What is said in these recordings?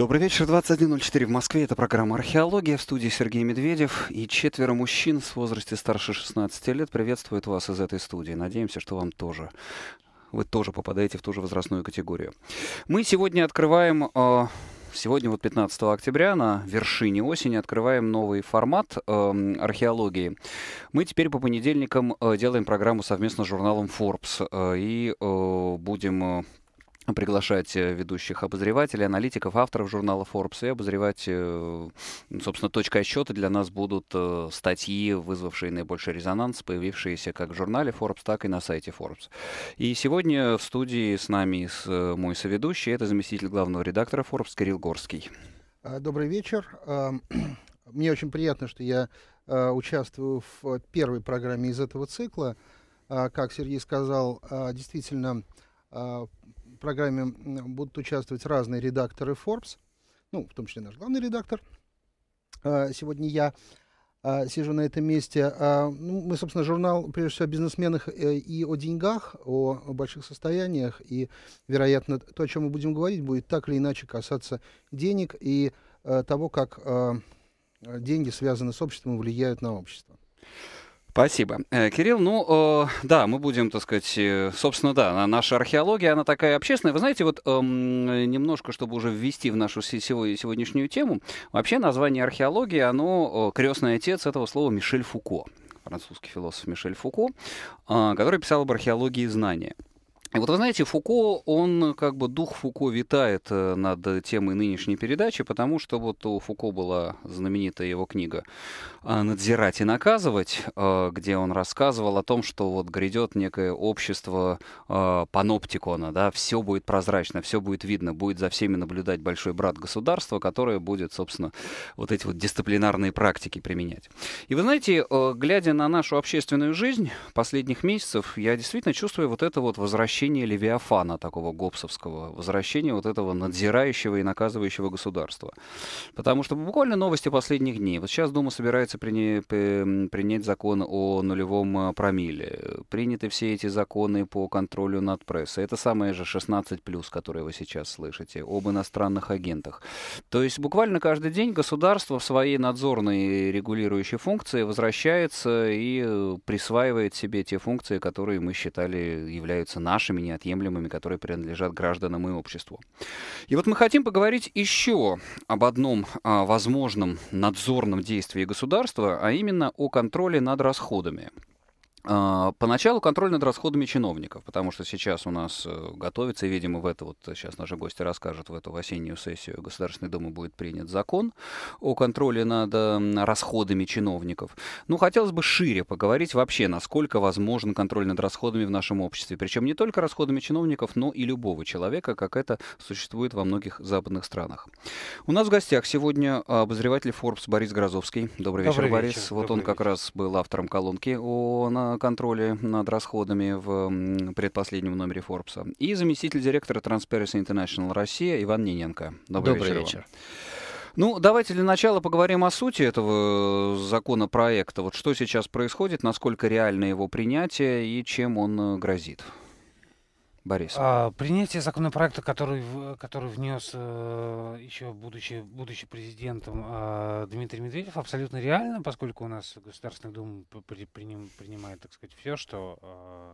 Добрый вечер, 21.04 в Москве. Это программа «Археология». В студии Сергей Медведев. И четверо мужчин с возрасте старше 16 лет приветствуют вас из этой студии. Надеемся, что вам тоже вы тоже попадаете в ту же возрастную категорию. Мы сегодня открываем э, Сегодня вот 15 октября на вершине осени открываем новый формат эм, археологии. Мы теперь по понедельникам э, делаем программу совместно с журналом Forbes э, и будем приглашать э, ведущих обозревателей, аналитиков, авторов журнала Forbes и обозревать, э, собственно, точка отсчета для нас будут э, статьи, вызвавшие наибольший резонанс, появившиеся как в журнале Forbes, так и на сайте Forbes. И сегодня в студии с нами мой соведущий, это заместитель главного редактора Forbes Кирилл Горский. А, добрый вечер. Мне очень приятно, что я а, участвую в первой программе из этого цикла. А, как Сергей сказал, действительно программе будут участвовать разные редакторы Forbes, ну, в том числе наш главный редактор. А, сегодня я а, сижу на этом месте. А, ну, мы, собственно, журнал, прежде всего, о бизнесменах э, и о деньгах, о, о больших состояниях. И, вероятно, то, о чем мы будем говорить, будет так или иначе касаться денег и э, того, как деньги связаны с обществом и влияют на общество. Спасибо. Э, Кирилл, ну, э, да, мы будем, так сказать, э, собственно, да, наша археология, она такая общественная. Вы знаете, вот эм, немножко, чтобы уже ввести в нашу сегодняшнюю тему, вообще название археологии, оно, крестный отец этого слова Мишель Фуко, французский философ Мишель Фуко, который писал об археологии знания. И вот вы знаете, Фуко, он как бы дух Фуко витает э, над темой нынешней передачи, потому что вот у Фуко была знаменитая его книга «А «Надзирать и наказывать», э, где он рассказывал о том, что вот грядет некое общество э, паноптикона, да, все будет прозрачно, все будет видно, будет за всеми наблюдать большой брат государства, которое будет, собственно, вот эти вот дисциплинарные практики применять. И вы знаете, глядя на нашу общественную жизнь последних месяцев, я действительно чувствую вот это вот возвращение возвращение Левиафана, такого гопсовского, возвращение вот этого надзирающего и наказывающего государства. Потому что буквально новости последних дней. Вот сейчас Дума собирается приня... принять закон о нулевом э, промилле. Приняты все эти законы по контролю над прессой. Это самое же 16+, плюс, которое вы сейчас слышите, об иностранных агентах. То есть буквально каждый день государство в своей надзорной регулирующей функции возвращается и э, присваивает себе те функции, которые мы считали являются нашими нашими неотъемлемыми, которые принадлежат гражданам и обществу. И вот мы хотим поговорить еще об одном а, возможном надзорном действии государства, а именно о контроле над расходами. А, поначалу контроль над расходами чиновников, потому что сейчас у нас э, готовится, и, видимо, в это вот сейчас наши гости расскажут, в эту осеннюю сессию Государственной Думы будет принят закон о контроле над э, расходами чиновников. Ну, хотелось бы шире поговорить вообще, насколько возможен контроль над расходами в нашем обществе. Причем не только расходами чиновников, но и любого человека, как это существует во многих западных странах. У нас в гостях сегодня обозреватель Forbes Борис Грозовский. Добрый, Добрый вечер, вечер, Борис. Добрый вот он вечер. как раз был автором колонки о контроле над расходами в предпоследнем номере Форбса, и заместитель директора Transparency International Россия Иван Ниненко. Добрый, Добрый вечер. вечер. Ну, давайте для начала поговорим о сути этого э, законопроекта. Вот что сейчас происходит, насколько реально его принятие и чем он э, грозит. Борис. А, принятие законопроекта, который, который внес э, еще будучи, будучи президентом э, Дмитрий Медведев, абсолютно реально, поскольку у нас Государственная Дума при, приним, принимает, так сказать, все, что, э,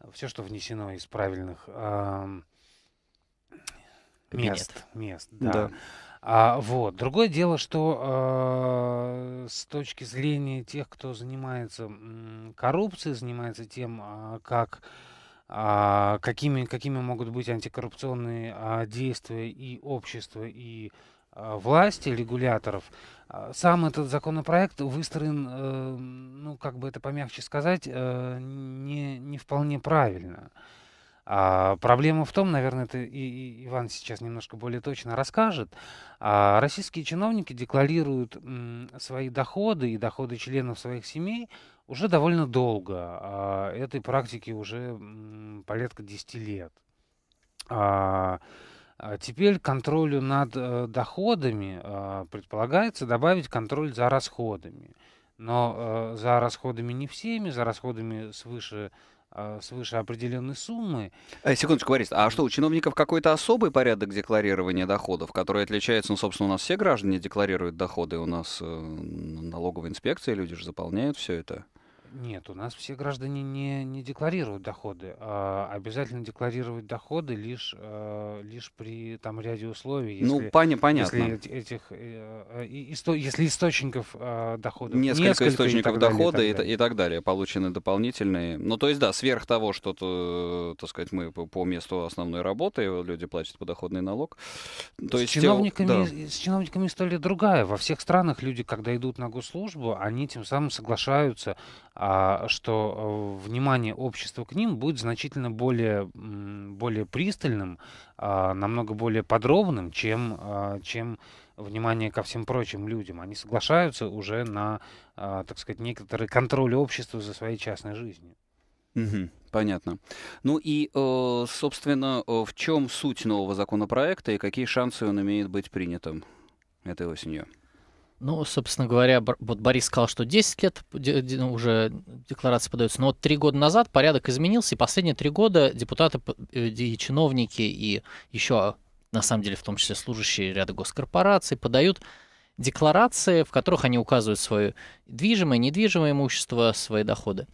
а, все, что внесено из правильных э, мест. Мест, да. да. А, вот. Другое дело, что э, с точки зрения тех, кто занимается коррупцией, занимается тем, э, как... А, какими, какими могут быть антикоррупционные а, действия и общества, и а, власти, регуляторов. сам этот законопроект выстроен, э, ну, как бы это помягче сказать, э, не, не вполне правильно. А, проблема в том, наверное, это и, и Иван сейчас немножко более точно расскажет. А, российские чиновники декларируют м, свои доходы и доходы членов своих семей уже довольно долго. А, этой практике уже м, порядка 10 лет. А, а, теперь контролю над э, доходами э, предполагается добавить контроль за расходами. Но э, за расходами не всеми, за расходами свыше а, свыше определенной суммы. Э, секундочку, Борис, а что, у чиновников какой-то особый порядок декларирования доходов, который отличается, ну, собственно, у нас все граждане декларируют доходы, у нас э, налоговая инспекция, люди же заполняют все это. Нет, у нас все граждане не, не декларируют доходы. А обязательно декларировать доходы лишь, а, лишь при там ряде условий. Ну, если, ну, пани, понятно. Если, этих, э, если источников а, доходов несколько, несколько источников и дохода и, так и, и так далее получены дополнительные. Ну, то есть, да, сверх того, что, то, э, так сказать, мы по, по месту основной работы люди платят подоходный налог. То с, есть чиновниками, те, да. с чиновниками история другая. Во всех странах люди, когда идут на госслужбу, они тем самым соглашаются а, что э, внимание общества к ним будет значительно более, более пристальным, а, намного более подробным, чем, а, чем внимание ко всем прочим людям. Они соглашаются уже на, так сказать, некоторый контроль общества за своей частной жизнью. Угу, понятно. Ну и, э, собственно, э, в чем суть нового законопроекта и какие шансы он имеет быть принятым этой осенью? Ну, собственно говоря, вот Борис сказал, что 10 лет ну, уже декларация подается, но вот три года назад порядок изменился, и последние три года депутаты э, и чиновники, и еще, на самом деле, в том числе служащие ряда госкорпораций подают декларации, в которых они указывают свое движимое, недвижимое имущество, свои доходы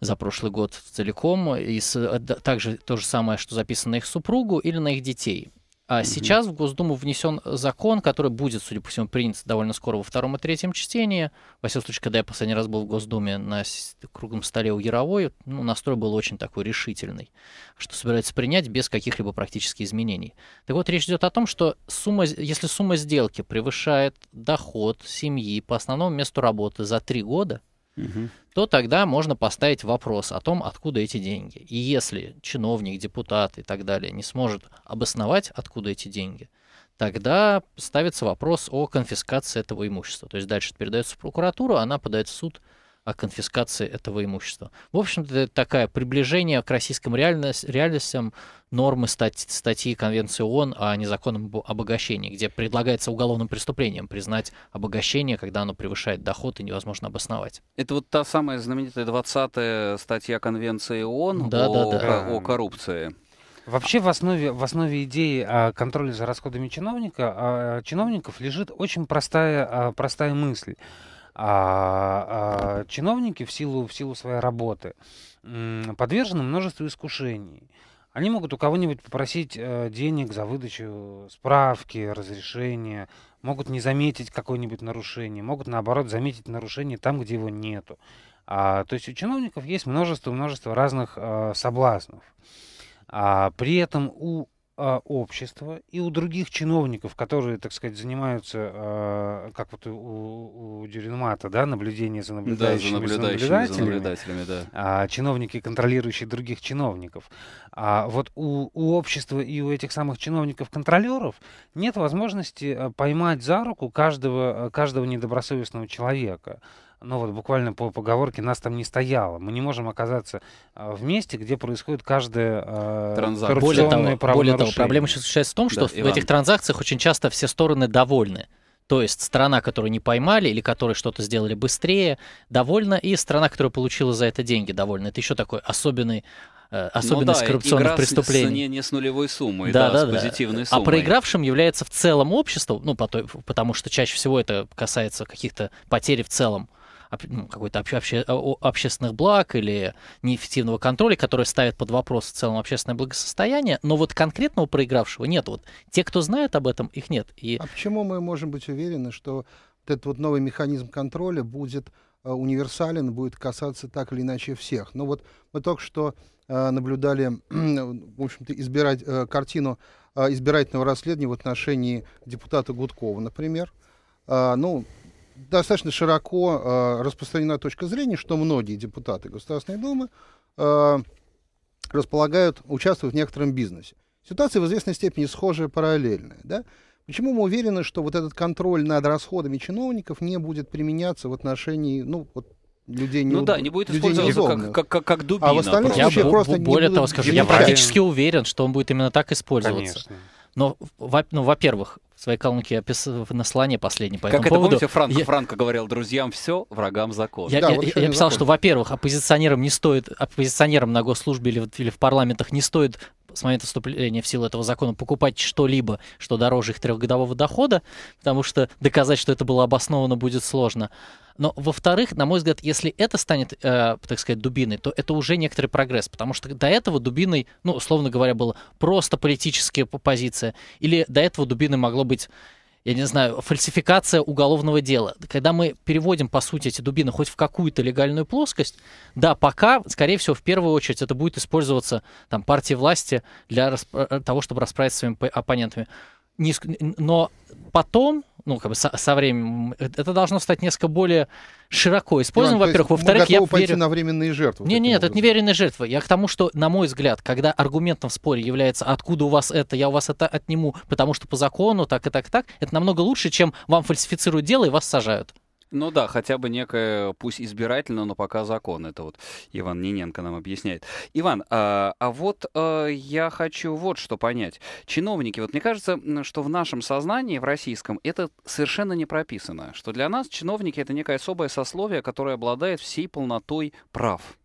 за прошлый год целиком, и э, также то же самое, что записано на их супругу или на их детей. А сейчас в Госдуму внесен закон, который будет, судя по всему, принят довольно скоро во втором и третьем чтении. Во всяком случае, когда я последний раз был в Госдуме на круглом столе у Яровой, ну, настрой был очень такой решительный, что собирается принять без каких-либо практических изменений. Так вот, речь идет о том, что сумма, если сумма сделки превышает доход семьи по основному месту работы за три года, угу. то тогда можно поставить вопрос о том, откуда эти деньги. И если чиновник, депутат и так далее не сможет обосновать, откуда эти деньги, тогда ставится вопрос о конфискации этого имущества. То есть дальше это передается в прокуратуру, она подает в суд о конфискации этого имущества. В общем-то, такое приближение к российским реальностям нормы стать, статьи Конвенции ООН о незаконном обогащении, где предлагается уголовным преступлением признать обогащение, когда оно превышает доход и невозможно обосновать. Это вот та самая знаменитая 20-я статья Конвенции ООН да, о, да, да. о коррупции. Вообще в основе, в основе идеи о контроле за расходами чиновника, а, а, чиновников лежит очень простая, а, простая мысль а, а чиновники в силу, в силу своей работы подвержены множеству искушений. Они могут у кого-нибудь попросить э, денег за выдачу справки, разрешения, могут не заметить какое-нибудь нарушение, могут наоборот заметить нарушение там, где его нету. А, то есть у чиновников есть множество-множество разных а, соблазнов. А, при этом у а, общества и у других чиновников, которые, так сказать, занимаются, а, как вот у, у Дюринмата, да, наблюдение за наблюдающими, да, за наблюдающими за наблюдателями, за наблюдателями да. а, чиновники, контролирующие других чиновников. А вот у, у общества и у этих самых чиновников-контролеров нет возможности а, поймать за руку каждого, каждого недобросовестного человека ну вот буквально по поговорке нас там не стояло. Мы не можем оказаться а, в месте, где происходит каждая э, транзакция. Более того, более того, проблема сейчас заключается в том, что да, в Иван. этих транзакциях очень часто все стороны довольны. То есть страна, которую не поймали или которой что-то сделали быстрее, довольна, и страна, которая получила за это деньги, довольна. Это еще такой особенный э, особенность ну, да, коррупционных игра преступлений. С, не, не с нулевой суммой, да, да, да с позитивной да. суммой. А проигравшим является в целом общество, ну, потому что чаще всего это касается каких-то потерь в целом ну, какой-то обще, обще, общественных благ или неэффективного контроля, который ставит под вопрос в целом общественное благосостояние, но вот конкретного проигравшего нет. Вот те, кто знает об этом, их нет. И... А почему мы можем быть уверены, что вот этот вот новый механизм контроля будет э, универсален, будет касаться так или иначе всех. Ну вот мы только что э, наблюдали, в общем-то, избирать, э, картину э, избирательного расследования в отношении депутата Гудкова, например. А, ну, достаточно широко э, распространена точка зрения, что многие депутаты Государственной Думы э, располагают, участвуют в некотором бизнесе. Ситуация в известной степени схожая, параллельная. Да? Почему мы уверены, что вот этот контроль над расходами чиновников не будет применяться в отношении, ну, вот людей не Ну да, не будет использоваться как, как, как, как дубина. А в остальном я случаях б, просто Более не того, скажу, я практически уверен, что он будет именно так использоваться. Конечно. Но, ну, во-первых, в своей колонке описал на последний по как этому это, поводу. Помните, Франко, Франко говорил друзьям все, врагам закон. Я, да, я, я, я писал, закон. что, во-первых, оппозиционерам не стоит, оппозиционерам на госслужбе или, или в парламентах не стоит с момента вступления в силу этого закона покупать что-либо, что дороже их трехгодового дохода, потому что доказать, что это было обосновано, будет сложно. Но, во-вторых, на мой взгляд, если это станет, э, так сказать, дубиной, то это уже некоторый прогресс, потому что до этого дубиной, ну, условно говоря, была просто политическая позиция, или до этого дубиной могло быть я не знаю, фальсификация уголовного дела. Когда мы переводим, по сути, эти дубины хоть в какую-то легальную плоскость, да, пока, скорее всего, в первую очередь это будет использоваться там партией власти для расп... Э, того, чтобы расправиться с своими оппонентами. Но потом ну, как бы со, со временем, э, это должно стать несколько более широко использовано, во-первых. Во-вторых, я пойти верю... на временные жертвы. Нет, нет, образом. это не веренные жертвы. Я к тому, что, на мой взгляд, когда аргументом в споре является «откуда у вас это, я у вас это отниму, потому что по закону так и так и так», это намного лучше, чем вам фальсифицируют дело и вас сажают. Ну да, хотя бы некое, пусть избирательно, но пока закон. Это вот Иван Ниненко нам объясняет. Иван, а, а вот а, я хочу вот что понять. Чиновники, вот мне кажется, что в нашем сознании, в российском, это совершенно не прописано. Что для нас чиновники — это некое особое сословие, которое обладает всей полнотой прав.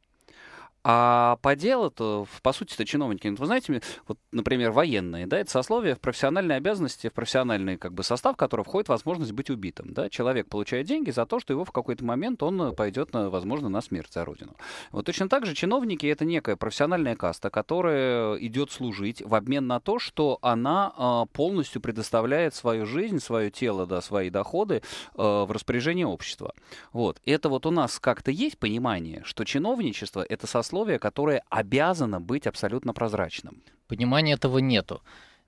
А по делу-то, по сути-то, чиновники, вот вы знаете, вот, например, военные, да, это сословие в профессиональной обязанности, в профессиональный как бы, состав, в который входит возможность быть убитым. Да? Человек получает деньги за то, что его в какой-то момент он э, пойдет, на, возможно, на смерть за Родину. Вот точно так же чиновники — это некая профессиональная каста, которая идет служить в обмен на то, что она э, полностью предоставляет свою жизнь, свое тело, да, свои доходы э, в распоряжение общества. Вот. Это вот у нас как-то есть понимание, что чиновничество — это сословие, условие, которое обязано быть абсолютно прозрачным. Понимания этого нету.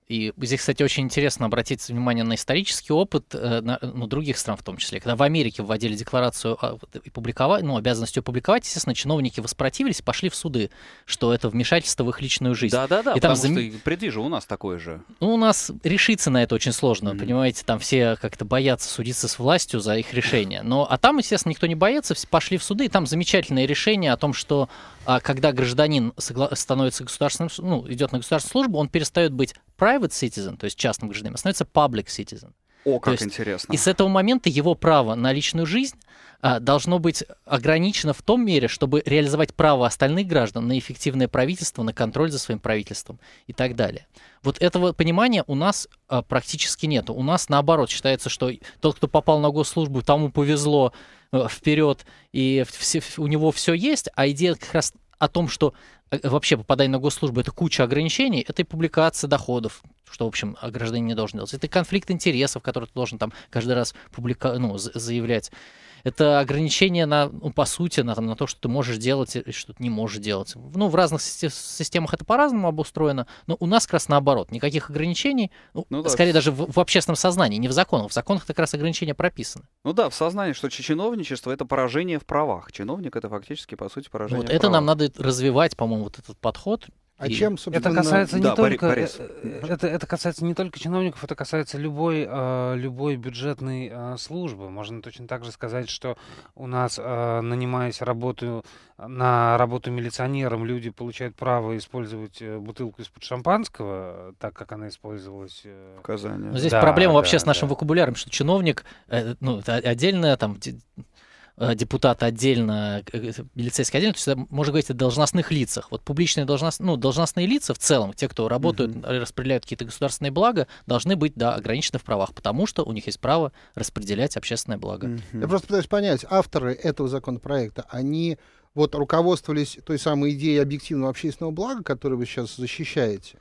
И здесь, кстати, очень интересно обратить внимание на исторический опыт э, на, ну, других стран в том числе. Когда в Америке вводили декларацию а, и публиковать, ну, обязанностью публиковать, естественно, чиновники воспротивились, пошли в суды, что это вмешательство в их личную жизнь. Да-да-да, потому там что, предвижу, у нас такое же. Ну, у нас решиться на это очень сложно, mm-hmm. понимаете, там все как-то боятся судиться с властью за их решение. Но, а там, естественно, никто не боится, пошли в суды, и там замечательное решение о том, что а, когда гражданин согла- становится государственным, ну, идет на государственную службу, он перестает быть private citizen, то есть частным гражданином, а становится public citizen. О, как есть, интересно. И с этого момента его право на личную жизнь а, должно быть ограничено в том мере, чтобы реализовать право остальных граждан на эффективное правительство, на контроль за своим правительством и так далее. Вот этого понимания у нас а, практически нет. У нас наоборот считается, что тот, кто попал на госслужбу, тому повезло а, вперед, и все, у него все есть, а идея как раз о том, что Э, вообще попадание на госслужбу, это куча ограничений, это и публикация доходов, что, в общем, гражданин не должен делать. Это конфликт интересов, который ты должен там каждый раз публика... ну, заявлять. Это ограничение на, ну, по сути, на, на то, что ты можешь делать и что ты не можешь делать. Ну, в разных системах это по-разному обустроено, но у нас как раз наоборот. Никаких ограничений, ну, ну, да. скорее даже в, в общественном сознании, не в законах. В законах как раз ограничения прописаны. Ну да, в сознании, что чиновничество — это поражение в правах. Чиновник — это фактически, по сути, поражение вот в это нам надо развивать, по-моему, вот этот подход, а и чем, собственно, это касается не да, только э, Борис... Э, это это касается не только чиновников, это касается любой а, любой бюджетной а, службы. Можно точно так же сказать, что у нас а, нанимаясь работу на работу милиционером, люди получают право использовать э, бутылку из-под шампанского, так как она использовалась в Казани. Но ну, здесь да, проблема да, вообще да, с нашим да. вокабуляром, что чиновник, ну это отдельная там Э, депутата отдельно, э, э, милицейский отдельно, то есть можно говорить о должностных лицах. Вот публичные должност... ну, должностные лица в целом, те, кто работают, угу. распределяют какие-то государственные блага, должны быть, да, ограничены в правах, потому что у них есть право распределять общественное благо. Угу. Я просто пытаюсь понять, авторы этого законопроекта, они вот руководствовались той самой идеей объективного общественного блага, которую вы сейчас защищаете?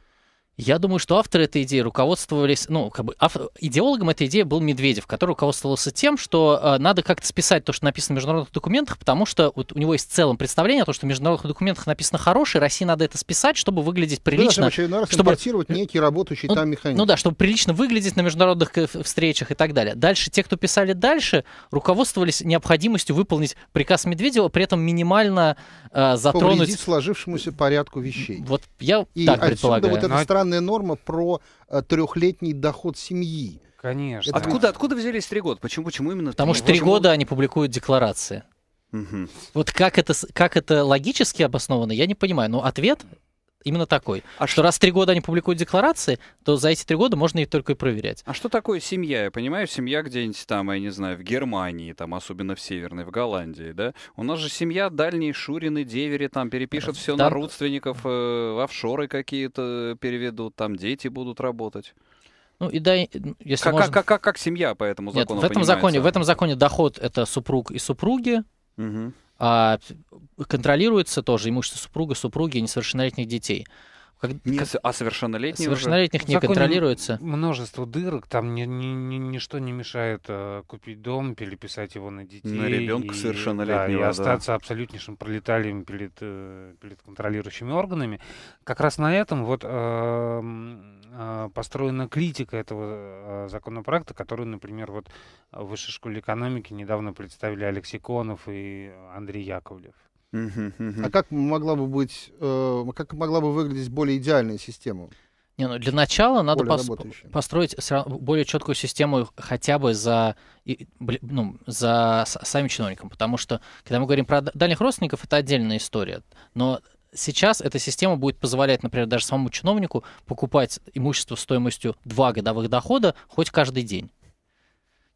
Я думаю, что авторы этой идеи руководствовались, ну, как бы автор, идеологом этой идеи был Медведев, который руководствовался тем, что э, надо как-то списать то, что написано в международных документах, потому что вот у него есть в целом представление о том, что в международных документах написано хорошее, России надо это списать, чтобы выглядеть прилично. да, чтобы, раз чтобы импортировать некий работающий ну, там механизм. Ну да, чтобы прилично выглядеть на международных э, встречах и так далее. Дальше те, кто писали дальше, руководствовались необходимостью выполнить приказ Медведева, при этом минимально э, затронуть... Повредить сложившемуся порядку вещей. Вот я и так предполагаю. вот эта постоянная норма про э, трехлетний доход семьи. Конечно. Это откуда, откуда взялись три года? Почему, почему именно? Потому что три года они публикуют декларации. Угу. Вот как это, как это логически обосновано, я не понимаю. Но ответ именно такой. А что, что раз три года они публикуют декларации, то за эти три года можно их только и проверять. А что такое семья? Я понимаю, семья где-нибудь там, я не знаю, в Германии, там, особенно в Северной, в Голландии, да? У нас же семья дальние Шурины, Девери, там перепишут э, все там... на родственников, э, в офшоры какие-то переведут, там дети будут работать. Ну и да, если как, можно... как, как, как семья по этому закону Нет, в этом законе, в этом законе доход это супруг и супруги. Угу. А, контролируется тоже имущество супруга, супруги и несовершеннолетних детей. Как, нет. А совершеннолетних? Совершеннолетних уже? не контролируется. Множество дырок, там ни, ни, ни, ничто не мешает э, купить дом, переписать его на детей. На ребенка и, совершеннолетнего. Да, и остаться да. абсолютнейшим пролетарием перед, э, перед контролирующими органами. Как раз на этом вот э, э построена критика этого э, законопроекта, который, например, вот в Высшей школе экономики недавно представили Алексей Конов и Андрей Яковлев. А как могла бы быть, э, как могла бы выглядеть более идеальная система? Не, ну для начала надо пос- построить более четкую систему хотя бы за, ну, за самим чиновником, потому что, когда мы говорим про дальних родственников, это отдельная история. Но сейчас эта система будет позволять, например, даже самому чиновнику покупать имущество стоимостью 2 годовых дохода хоть каждый день.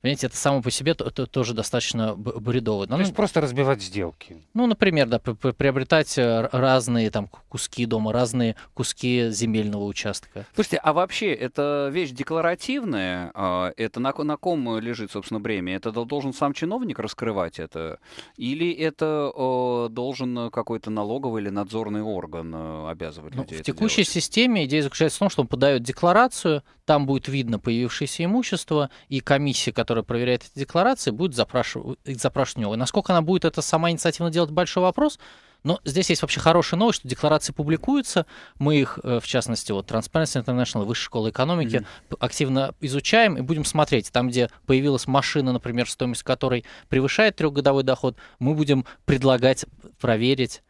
Понимаете, это само по себе то, то, тоже достаточно бредово. Но, то есть ну, просто разбивать сделки. Ну, например, да, приобретать э, разные там куски дома, разные куски земельного участка. Слушайте, а вообще это вещь декларативная? А, это на, на ком лежит, собственно, бремя? Это должен сам чиновник раскрывать это? Или это э, должен какой-то налоговый или надзорный орган э, обязывать ну, людей? в текущей делать? системе идея заключается в том, что он подает декларацию, там будет видно появившееся имущество, и комиссия, которая которая проверяет эти декларации, будет запрашивать, запрашивать у него. насколько она будет это сама инициативно делать, большой вопрос. Но здесь есть вообще хорошая новость, что декларации публикуются. Мы их, э, в частности, вот Transparency International, Высшая школа экономики, mm-hmm. активно изучаем и будем смотреть. Там, где появилась машина, например, стоимость которой превышает трехгодовой доход, мы будем предлагать проверить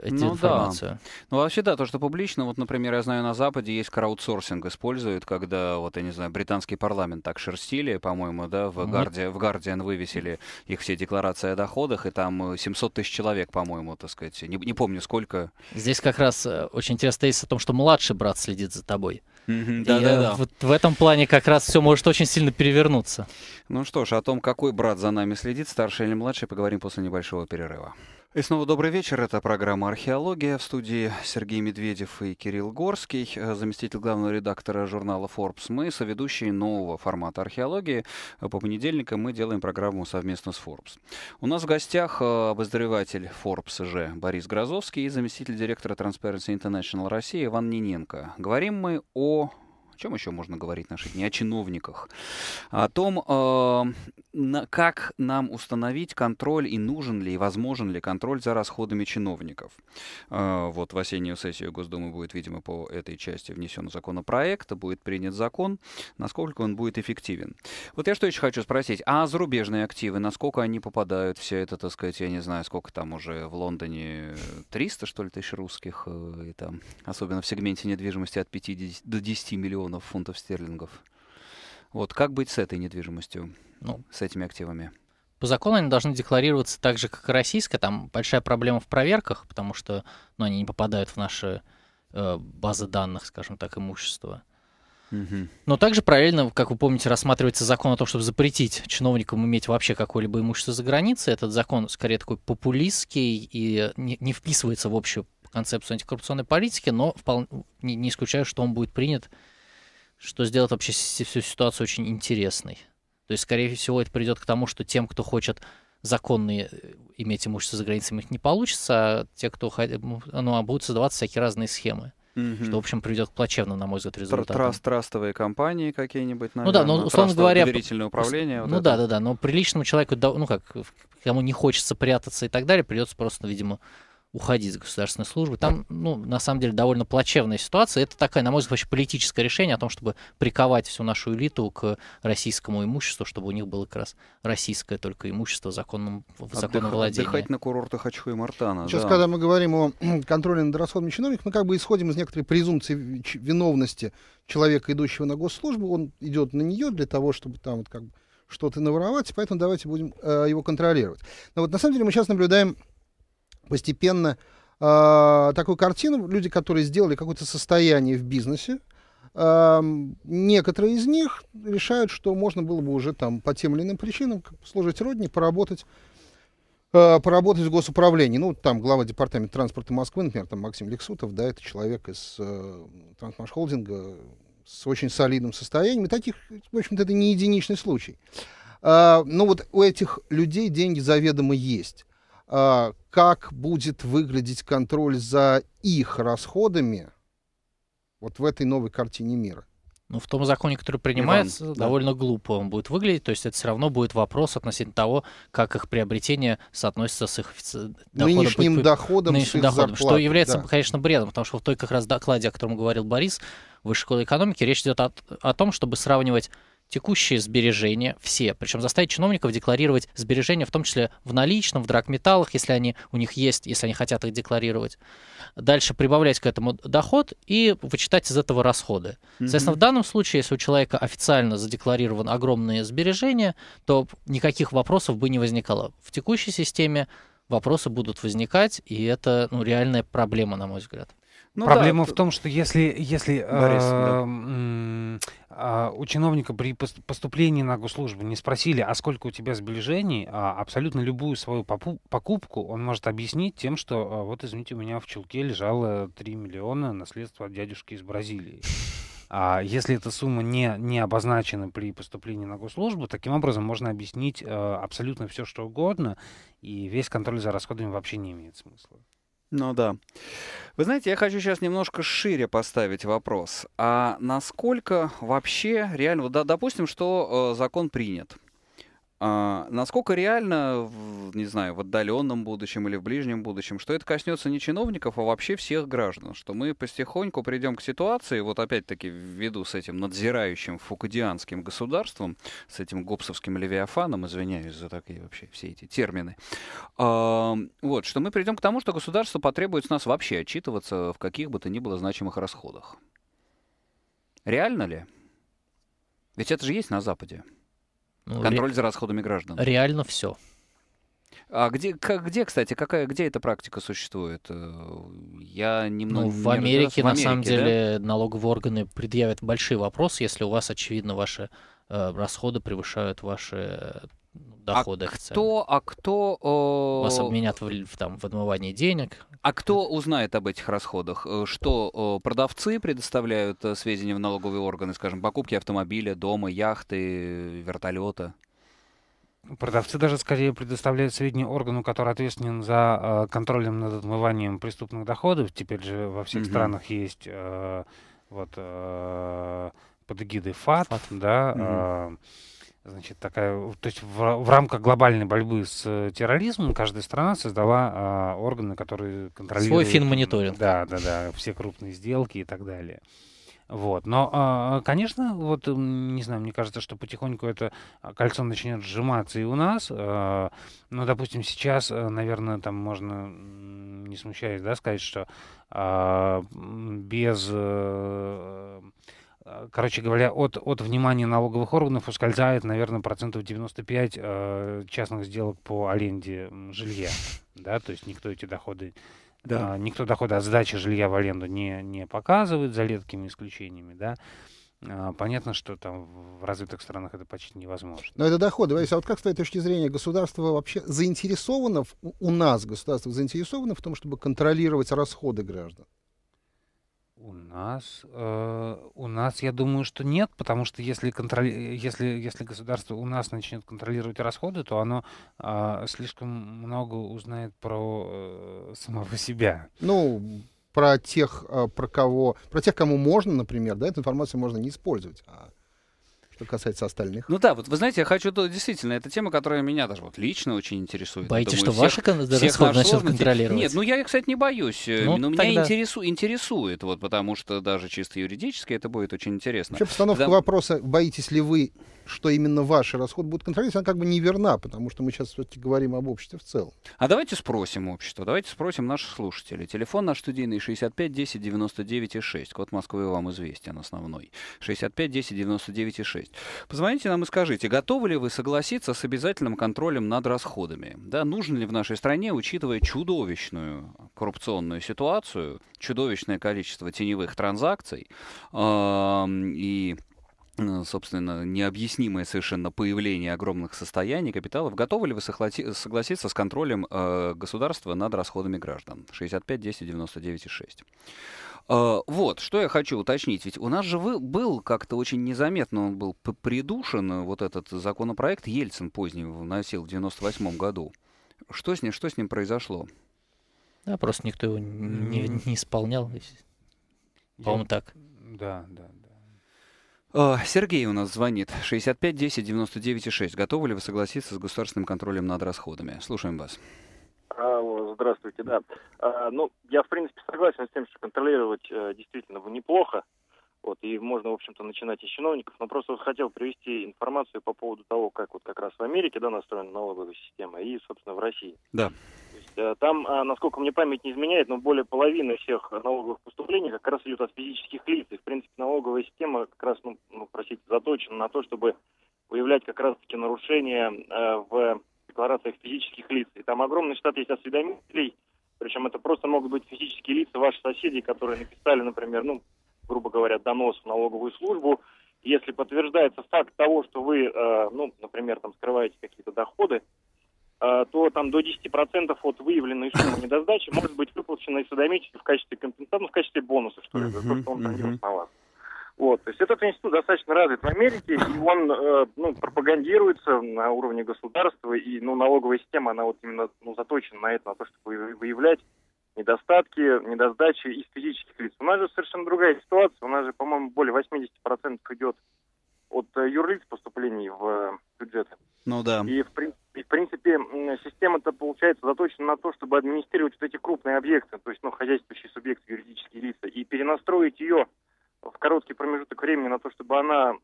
эти ну, информацию. Да. Ну, вообще, да, то, что публично, вот, например, я знаю, на Западе есть краудсорсинг, используют, когда, вот, я не знаю, британский парламент так шерстили, по-моему, да, в, mm в Guardian вывесили их все декларации о доходах, и там 700 э, тысяч человек, по-моему, так сказать, не, не помню сколько. Здесь как раз э, очень интересно есть о том, что младший брат следит за тобой. да, да, да. Вот в этом плане как раз все может очень сильно перевернуться. Ну что ж, о том, какой брат за нами следит, старший или младший, поговорим после небольшого перерыва. И снова добрый вечер. Это программа «Археология». В студии Сергей Медведев и Кирилл Горский, э, заместитель главного редактора журнала Forbes. Мы соведущие нового формата «Археологии». Э, по понедельникам мы делаем программу совместно с Forbes. У нас в гостях э, обозреватель Forbes же Борис Грозовский и заместитель директора Transparency International России Иван Ниненко. Говорим мы о чем еще можно говорить в наши дни? О чиновниках. О том, э, на, как нам установить контроль и нужен ли, и возможен ли контроль за расходами чиновников. Э, вот в осеннюю сессию Госдумы будет, видимо, по этой части внесен законопроект, будет принят закон, насколько он будет эффективен. Вот я что еще хочу спросить. А зарубежные активы, насколько они попадают, все это, так сказать, я не знаю, сколько там уже в Лондоне, 300, что ли, тысяч русских, э, и там, особенно в сегменте недвижимости от 5 до 10 миллионов миллионов фунтов стерлингов. Вот как быть с этой недвижимостью, ну, с этими активами? По закону они должны декларироваться так же, как и российская. Там большая проблема в проверках, потому что ну, они не попадают в наши э, базы данных, скажем так, имущества. Но также параллельно, как вы помните, рассматривается закон о том, чтобы запретить чиновникам иметь вообще какое-либо имущество за границей. Этот закон скорее такой популистский и не, не вписывается в общую концепцию антикоррупционной политики, но вполне, не, не исключаю, что он будет принят что сделает вообще всю ситуацию очень интересной. То есть, скорее всего, это придет к тому, что тем, кто хочет законные э, иметь имущество за границей, их не получится, а те, кто э, ну, а будут создаваться всякие разные схемы. Mm-hmm. Что, в общем, приведет к плачевным, на мой взгляд, результатам. Траст, трастовые компании какие-нибудь, наверное. Ну да, но, условно говоря... Доверительное управление. Ну вот да, да, да, но приличному человеку, ну как, кому не хочется прятаться и так далее, придется просто, видимо, уходить с государственной службы. Там, ну, на самом деле, довольно плачевная ситуация. Это такая, на мой взгляд, вообще политическое решение о том, чтобы приковать всю нашу элиту к российскому имуществу, чтобы у них было как раз российское только имущество законным, законом владения. Отдыхать на курортах хочу и Мартана. Сейчас, да. когда мы говорим о контроле над расходами чиновников, мы как бы исходим из некоторой презумпции виновности человека, идущего на госслужбу. Он идет на нее для того, чтобы там вот как бы что-то наворовать, поэтому давайте будем э, его контролировать. Но вот на самом деле мы сейчас наблюдаем постепенно э, такую картину. Люди, которые сделали какое-то состояние в бизнесе, э, некоторые из них решают, что можно было бы уже там по тем или иным причинам служить родине, поработать э, поработать в госуправлении. Ну, там глава департамента транспорта Москвы, например, там Максим Лексутов, да, это человек из э, трансмашхолдинга с очень солидным состоянием. И таких, в общем-то, это не единичный случай. А, но вот у этих людей деньги заведомо есть. А, как будет выглядеть контроль за их расходами вот в этой новой картине мира. Ну, в том законе, который принимается, Иван, довольно да. глупо он будет выглядеть. То есть это все равно будет вопрос относительно того, как их приобретение соотносится с их доходом, нынешним по, доходом, нынешним доходом зарплаты, что является, да. конечно, бредом, потому что в той как раз докладе, о котором говорил Борис, в Высшей школе экономики, речь идет о, о том, чтобы сравнивать текущие сбережения все. Причем заставить чиновников декларировать сбережения, в том числе в наличном, в драгметаллах, если они у них есть, если они хотят их декларировать. Дальше прибавлять к этому доход и вычитать из этого расходы. Mm-hmm. Соответственно, в данном случае, если у человека официально задекларирован огромные сбережения, то никаких вопросов бы не возникало. В текущей системе вопросы будут возникать, и это ну, реальная проблема, на мой взгляд. Ну, Проблема да, в том, что если, если Борис, э, да. э, у чиновника при поступлении на госслужбу не спросили, а сколько у тебя сбережений, а абсолютно любую свою покупку он может объяснить тем, что а, вот, извините, у меня в чулке лежало 3 миллиона наследства от дядюшки из Бразилии. А если эта сумма не, не обозначена при поступлении на госслужбу, таким образом можно объяснить э, абсолютно все, что угодно, и весь контроль за расходами вообще не имеет смысла. Ну да. Вы знаете, я хочу сейчас немножко шире поставить вопрос. А насколько вообще реально, Вот допустим, что э, закон принят, а, насколько реально, в, не знаю, в отдаленном будущем или в ближнем будущем, что это коснется не чиновников, а вообще всех граждан, что мы потихоньку придем к ситуации, вот опять-таки ввиду с этим надзирающим фукадианским государством, с этим гопсовским левиафаном, извиняюсь за такие вообще все эти термины, а, вот, что мы придем к тому, что государство потребует с нас вообще отчитываться в каких бы то ни было значимых расходах. Реально ли? Ведь это же есть на Западе. Ну, Контроль ре... за расходами граждан. Реально все. А где, как, где, кстати, какая, где эта практика существует? Э, я немного. Ну, в не Америке, в Америке, на самом да? деле, налоговые органы предъявят большие вопросы, если у вас, очевидно, ваши э, расходы превышают ваши э, доходах. А кто, а кто... О... Э, Вас обменят в, там, в отмывании денег. А кто узнает об этих расходах? Э, что э, продавцы предоставляют сведения в налоговые органы, скажем, покупки автомобиля, дома, яхты, вертолета? Продавцы даже скорее предоставляют средний органу, который ответственен за э, контролем над отмыванием преступных доходов. Теперь же во всех mm-hmm. странах есть э, вот э, под эгидой ФАТ, ФАТ. да, mm-hmm. э, значит, такая, то есть в, в рамках глобальной борьбы с э, терроризмом каждая страна создала а, органы, которые контролируют... Свой финмониторинг. Да, да, да, все крупные сделки и так далее. Вот. Но, а, конечно, вот, не знаю, мне кажется, что потихоньку это а, кольцо начнет сжиматься и у нас. Ну, допустим, сейчас, э, наверное, там можно, не смущаясь, да, сказать, что без э, Э, короче говоря, от, от внимания налоговых органов ускользает, наверное, процентов 95 э, частных сделок по аренде жилья. Да, то есть никто эти доходы, да. э, никто доходы от сдачи жилья в аренду не, не показывает, за редкими исключениями, да. Э, понятно, что там в развитых странах это почти невозможно. Но это доходы. Борис, а вот как с твоей точки зрения государство вообще заинтересовано, в, у нас государство заинтересовано в том, чтобы контролировать расходы граждан? У нас, э, у нас, я думаю, что нет, потому что если, контроли... если, если государство у нас начнет контролировать расходы, то оно э, слишком много узнает про э, самого себя. Ну, про тех, э, про кого, про тех, кому можно, например, да, эту информацию можно не использовать, а что касается остальных. Ну да, вот вы знаете, я хочу, действительно, это тема, которая меня даже вот лично очень интересует. Боитесь, думаю, что всех, ваши всех расходы начнут контролировать? Нет, ну я, кстати, не боюсь, э, ну, но ну, тогда... меня интересу, интересует, вот потому что даже чисто юридически это будет очень интересно. Вообще постановка Потому... вопроса, боитесь ли вы что именно ваши расходы будут контролироваться, она как бы неверна, потому что мы сейчас все-таки говорим об обществе в целом. А давайте спросим общество, давайте спросим наших слушателей. Телефон наш студийный 65 10 99 и 6. Код Москвы вам известен основной. 65 10 99 и 6. Позвоните нам и скажите, готовы ли вы согласиться с обязательным контролем над расходами? Да, нужно ли в нашей стране, учитывая чудовищную коррупционную ситуацию, чудовищное количество теневых транзакций э и Э, собственно, необъяснимое совершенно появление огромных состояний капиталов, готовы ли вы согласиться с контролем э, государства над расходами граждан? 65, 10, 99 и 6. Э, вот, что я хочу уточнить. Ведь у нас же вы, был как-то очень незаметно, он был придушен, э, вот этот законопроект Ельцин поздний вносил в 98 году. Что с ним, что с ним произошло? Да, просто никто его не, не исполнял. По-моему, так. Да, да, Э, Сергей у нас звонит. 65 10 99 6. Готовы ли вы согласиться с государственным контролем над расходами? Слушаем вас. здравствуйте, да. А, ну, я, в принципе, согласен с тем, что контролировать а, действительно неплохо. Вот, и можно, в общем-то, начинать из чиновников. Но просто вот хотел привести информацию по поводу того, как вот как раз в Америке да, настроена налоговая система и, собственно, в России. Да. То есть, э, там, а, насколько мне память не изменяет, но более половины всех налоговых поступлений как раз идет от физических лиц. И, в принципе, налоговая система как раз, ну, ну простите, заточена на то, чтобы выявлять как раз-таки нарушения э, в декларациях физических лиц. И там огромный штат есть осведомителей, причем это просто могут быть физические лица, ваши соседи, которые написали, например, ну, грубо говоря, донос в налоговую службу. Если подтверждается факт того, что вы, э, ну, например, там скрываете какие-то доходы, э, то там до 10% от выявленной суммы недосдачи может быть выплачено исодомичеству в качестве компенсации, ну, в качестве бонуса, что ли, за то, что он нанес на вас. Вот, то есть этот институт достаточно развит в Америке, и он э, ну, пропагандируется на уровне государства, и ну, налоговая система, она вот именно ну, заточена на это, на то, чтобы выявлять недостатки, недосдачи из физических лиц. У нас же совершенно другая ситуация. У нас же, по-моему, более 80% идет от э, юрлиц поступлений в э, бюджет. Ну да. И в, и, в принципе система-то получается заточена на то, чтобы администрировать вот эти крупные объекты, то есть ну, хозяйствующие субъекты, юридические лица, и перенастроить ее в короткий промежуток времени на то, чтобы она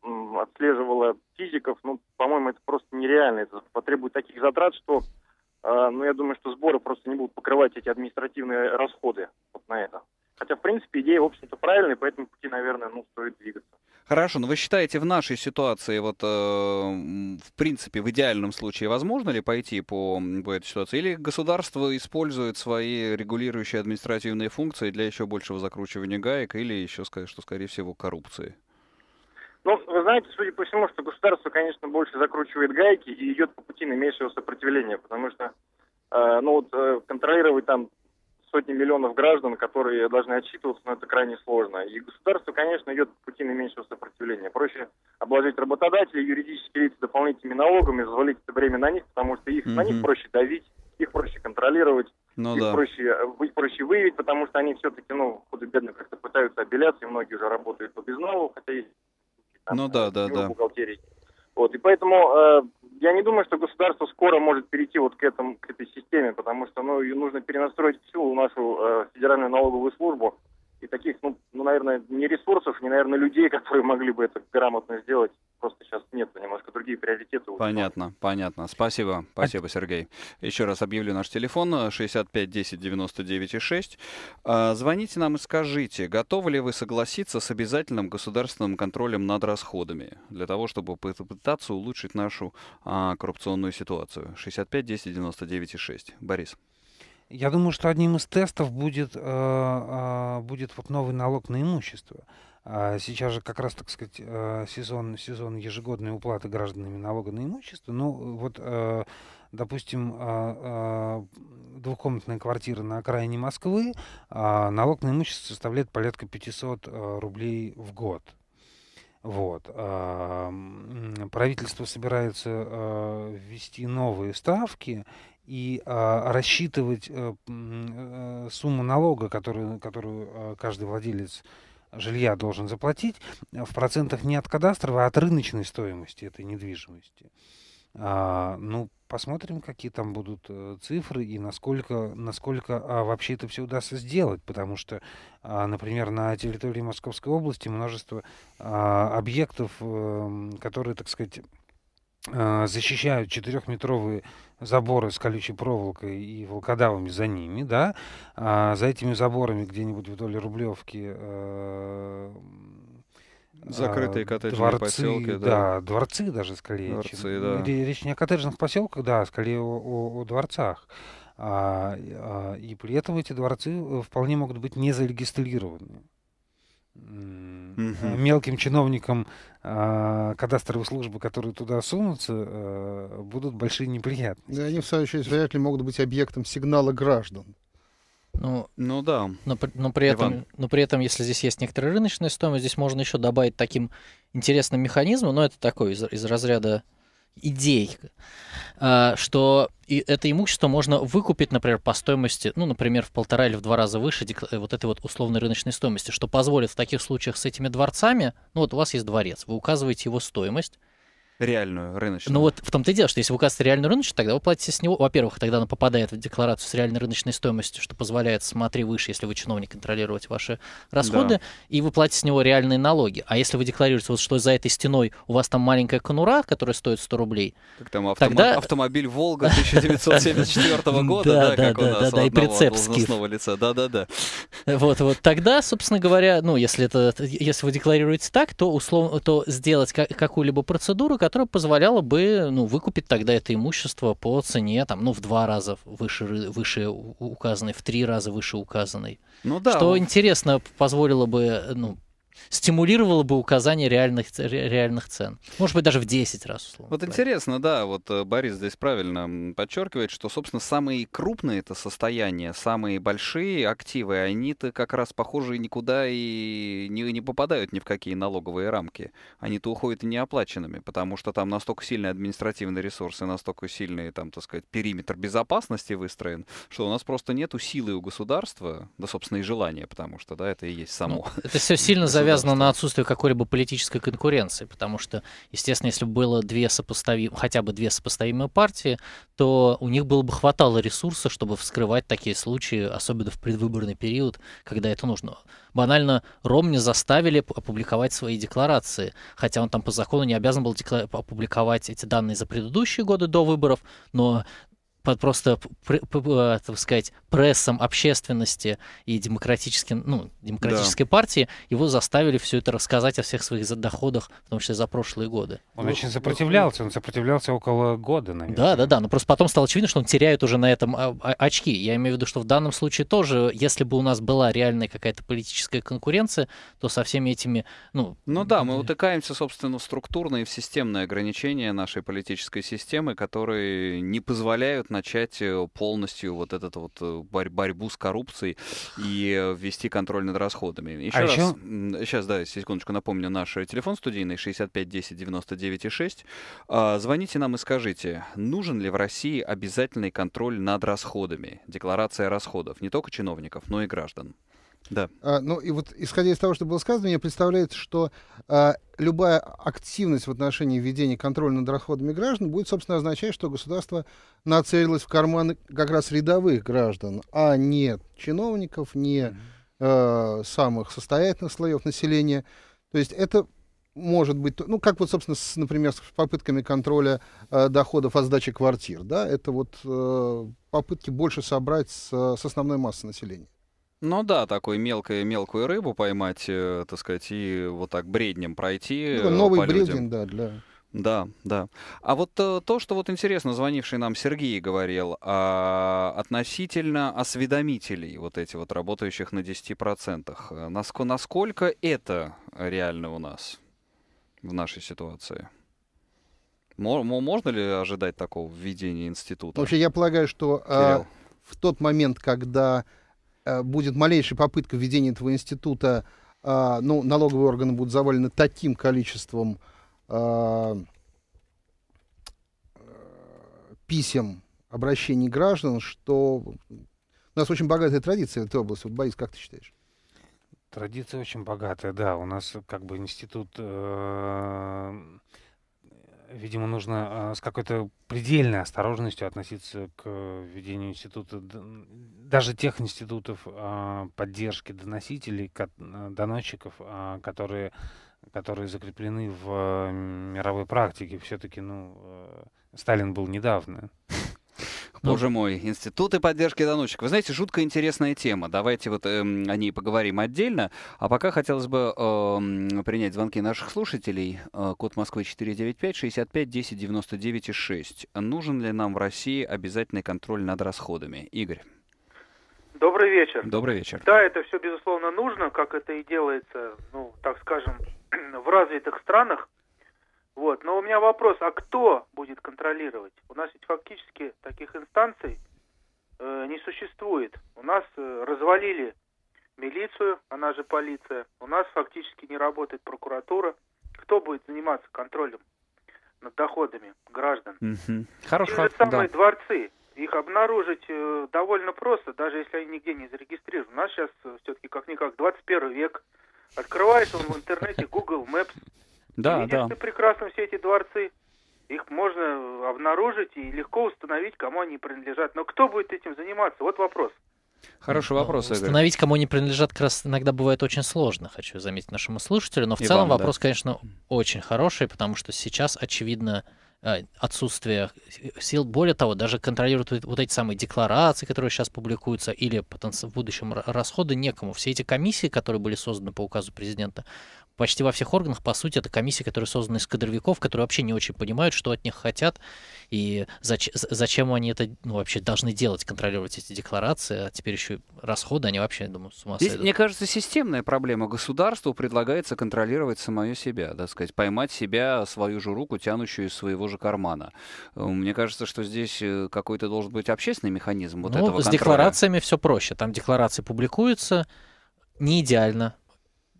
отслеживала физиков, ну, по-моему, это просто нереально. Это потребует таких затрат, что а, но ну, я думаю, что сборы просто не будут покрывать эти административные расходы вот на это. Хотя, в принципе, идея, в общем-то, правильная, поэтому пути, наверное, ну, стоит двигаться. Хорошо, но вы считаете, в нашей ситуации, вот, э, в принципе, в идеальном случае, возможно ли пойти по, по этой ситуации? Или государство использует свои регулирующие административные функции для еще большего закручивания гаек или еще, сказать, что, скорее всего, коррупции? Ну, вы знаете, судя по всему, что государство, конечно, больше закручивает гайки и идет по пути наименьшего сопротивления, потому что, э, ну вот, э, контролировать там сотни миллионов граждан, которые должны отчитываться, но ну, это крайне сложно. И государство, конечно, идет по пути наименьшего сопротивления. Проще обложить работодателей, юридические лица дополнительными налогами, взвалить это время на них, потому что их, mm-hmm. на них проще давить, их проще контролировать, ну, их, да. проще, их э, проще выявить, потому что они все-таки, ну, худо-бедно как-то пытаются обеляться, и многие уже работают по безналу, хотя есть ну э, да, да, да. Бухгалтерии. Вот, и поэтому э, я не думаю, что государство скоро может перейти вот к, этому, к этой системе, потому что ну, ее нужно перенастроить всю нашу э, федеральную налоговую службу и таких, ну, ну, наверное, не ресурсов, не, наверное, людей, которые могли бы это грамотно сделать, просто сейчас нет, немножко другие приоритеты. Понятно, понятно. Спасибо, спасибо, Сергей. Еще раз объявлю наш телефон 65 10 99 6. Звоните нам и скажите, готовы ли вы согласиться с обязательным государственным контролем над расходами для того, чтобы попытаться улучшить нашу а, коррупционную ситуацию. 65 10 99 6. Борис. Я думаю, что одним из тестов будет, э, а, будет вот новый налог на имущество. А сейчас же как раз, так сказать, э, сезон, сезон ежегодной уплаты гражданами налога на имущество. Ну, вот, э, допустим, двухкомнатная квартира на окраине Москвы, а налог на имущество составляет порядка 500 рублей в год. Вот. Правительство собирается ввести новые ставки, и а, э, рассчитывать э, сумму налога, которую, которую а, каждый владелец жилья должен заплатить, э, в процентах не от кадастровой, а от рыночной стоимости этой недвижимости. А, ну, посмотрим, какие там будут э, цифры и насколько, насколько а, вообще это все удастся сделать, потому что, а, например, на территории Московской области множество а, объектов, э, которые, так сказать, Э, защищают четырехметровые заборы с колючей проволокой и волкодавами за ними, да, а за этими заборами где-нибудь вдоль Рублевки э, закрытые э, коттеджные дворцы, поселки, да. да, дворцы даже скорее. Дворцы, чем, да. Речь не о коттеджных поселках, да, а скорее о, о, о дворцах. А, а, и при этом эти дворцы вполне могут быть не зарегистрированы угу. мелким чиновникам э, кадастровой службы, которые туда сунутся, э, будут большие неприятности. Да, они, в свою очередь, вряд ли могут быть объектом сигнала граждан. Ну, ну да. Но, но, при этом, Иван. но при этом, если здесь есть некоторая рыночная стоимость, здесь можно еще добавить таким интересным механизмом, но это такой из, из разряда идей, э, что это имущество можно выкупить, например, по стоимости, ну, например, в полтора или в два раза выше э, вот этой вот условной рыночной стоимости, что позволит в таких случаях с этими дворцами, ну, вот у вас есть дворец, вы указываете его стоимость, реальную рыночную. Ну вот в том-то и дело, что если вы указываете реальную рыночную, тогда вы платите с него. Во-первых, тогда она попадает в декларацию с реальной рыночной стоимостью, что позволяет смотри выше, если вы чиновник, контролировать ваши расходы, да. и вы платите с него реальные налоги. А если вы декларируете, вот что за этой стеной у вас там маленькая конура, которая стоит 100 рублей, как там автом... тогда... автомобиль «Волга» 1974 года, да, да, как да, и прицеп должностного лица, да-да-да. Вот, вот, тогда, собственно говоря, ну, если это, если вы декларируете так, то условно, то сделать какую-либо процедуру, которая позволяла бы ну, выкупить тогда это имущество по цене там, ну, в два раза выше, выше указанной, в три раза выше указанной. Ну, да. Что интересно позволило бы ну, стимулировало бы указание реальных, реальных цен. Может быть, даже в 10 раз. Условно, вот интересно, да, вот э, Борис здесь правильно подчеркивает, что, собственно, самые крупные это состояния, самые большие активы, они-то как раз, похоже, никуда и не, не попадают ни в какие налоговые рамки. Они-то уходят неоплаченными, потому что там настолько сильные административные ресурсы, настолько сильный, там, так сказать, периметр безопасности выстроен, что у нас просто нету силы у государства, да, собственно, и желания, потому что, да, это и есть ну, само. Ну, это все сильно зависит завязано на отсутствие какой-либо политической конкуренции, потому что, естественно, если бы было две сопоставим, хотя бы две сопоставимые партии, то у них было бы хватало ресурса, чтобы вскрывать такие случаи, особенно в предвыборный период, когда это нужно. Банально, Ромни заставили опубликовать свои декларации, хотя он там по закону не обязан был опубликовать эти данные за предыдущие годы до выборов, но под просто, а, так сказать, прессом общественности и демократическим, ну, демократической да. партии его заставили все это рассказать о всех своих доходах, в том числе за прошлые годы. Он ну, очень ну, сопротивлялся, он сопротивлялся около года, наверное. Да, да, да, но просто потом стало очевидно, что он теряет уже на этом а, а, очки. Я имею в виду, что в данном случае тоже, если бы у нас была реальная какая-то политическая конкуренция, то со всеми этими, ну... Ну да, мы утыкаемся, собственно, в структурные и в системные ограничения нашей политической системы, которые не позволяют начать э, полностью вот этот вот э, борь борьбу с коррупцией и э, ввести контроль над расходами. Еще а раз, еще... сейчас, да, секундочку напомню, наш телефон студийный 65 10 99 6. Звоните нам и скажите, нужен ли в России обязательный контроль над расходами, декларация расходов, не только чиновников, но и граждан. Да. А, ну и вот исходя из того, что было сказано, мне представляется, что а, любая активность в отношении введения контроля над доходами граждан будет, собственно, означать, что государство нацелилось в карманы как раз рядовых граждан, а не чиновников, не mm-hmm. а, самых состоятельных слоев населения. То есть это может быть, ну, как вот, собственно, с, например, с попытками контроля э, доходов от сдачи квартир, да, это вот э, попытки больше собрать с, с основной массы населения. Ну да, такой мелкую мелкую рыбу поймать, э, так сказать, и вот так бреднем пройти. Ну, э, новый бреднем, да, для. Да, да. А вот э, то, что вот интересно, звонивший нам Сергей говорил а, относительно осведомителей, вот эти вот работающих на 10%. Насколько, насколько это реально у нас в нашей ситуации? Можно ли ожидать такого введения института? Вообще, я полагаю, что а, в тот момент, когда Э, будет малейшая попытка введения этого института, э, ну, налоговые органы будут завалены таким количеством э, писем, обращений граждан, что у нас очень богатая традиция в этой области. Вот, Борис, как ты считаешь? Традиция очень богатая, да. У нас как бы институт э, видимо, нужно а, с какой-то предельной осторожностью относиться к введению э, института, даже тех институтов а, поддержки доносителей, а, доносчиков, которые, которые закреплены в мировой практике. Все-таки, ну, э, Сталин был недавно. Ну, Боже мой, институты поддержки доносчиков. Вы знаете, жутко интересная тема. Давайте вот эм, о ней поговорим отдельно. А пока хотелось бы эм, принять звонки наших слушателей. Э, код Москвы 495 65 10 99 6. Нужен ли нам в России обязательный контроль над расходами? Игорь. Добрый вечер. Добрый вечер. Да, это все, безусловно, нужно, как это и делается, ну, так скажем, в развитых странах. Вот. Но у меня вопрос, а кто будет контролировать? У нас ведь фактически таких инстанций э, не существует. У нас э, развалили милицию, она же полиция. У нас фактически не работает прокуратура. Кто будет заниматься контролем над доходами граждан? Хорошо. Хороший Те же самые дворцы. Их обнаружить э, довольно просто, даже если они нигде не зарегистрированы. У нас сейчас э, все-таки как-никак 21 век. Открываешь он в интернете Google Maps, да, Видишь да. прекрасно все эти дворцы. Их можно обнаружить и легко установить, кому они принадлежат. Но кто будет этим заниматься? Вот вопрос. Хороший ну, вопрос, Игорь. Установить, кому они принадлежат, как раз иногда бывает очень сложно, хочу заметить нашему слушателю. Но в и целом вам, вопрос, да. конечно, очень хороший, потому что сейчас, очевидно, э, отсутствие сил. Более того, даже контролируют вот эти самые декларации, которые сейчас публикуются, или в будущем расходы некому. Все эти комиссии, которые были созданы по указу президента, почти во всех органах, по сути, это комиссии, которые созданы из кадровиков, которые вообще не очень понимают, что от них хотят и зач- зачем они это ну, вообще должны делать, контролировать эти декларации, а теперь еще и расходы, они вообще, я думаю, с ума Здесь, сойдут. Мне кажется, системная проблема. Государству предлагается контролировать самое себя, так сказать, поймать себя, свою же руку, тянущую из своего же кармана. Э, мне кажется, что здесь э, какой-то должен быть общественный механизм вот ну, этого с декларациями все проще. Там декларации публикуются, не идеально,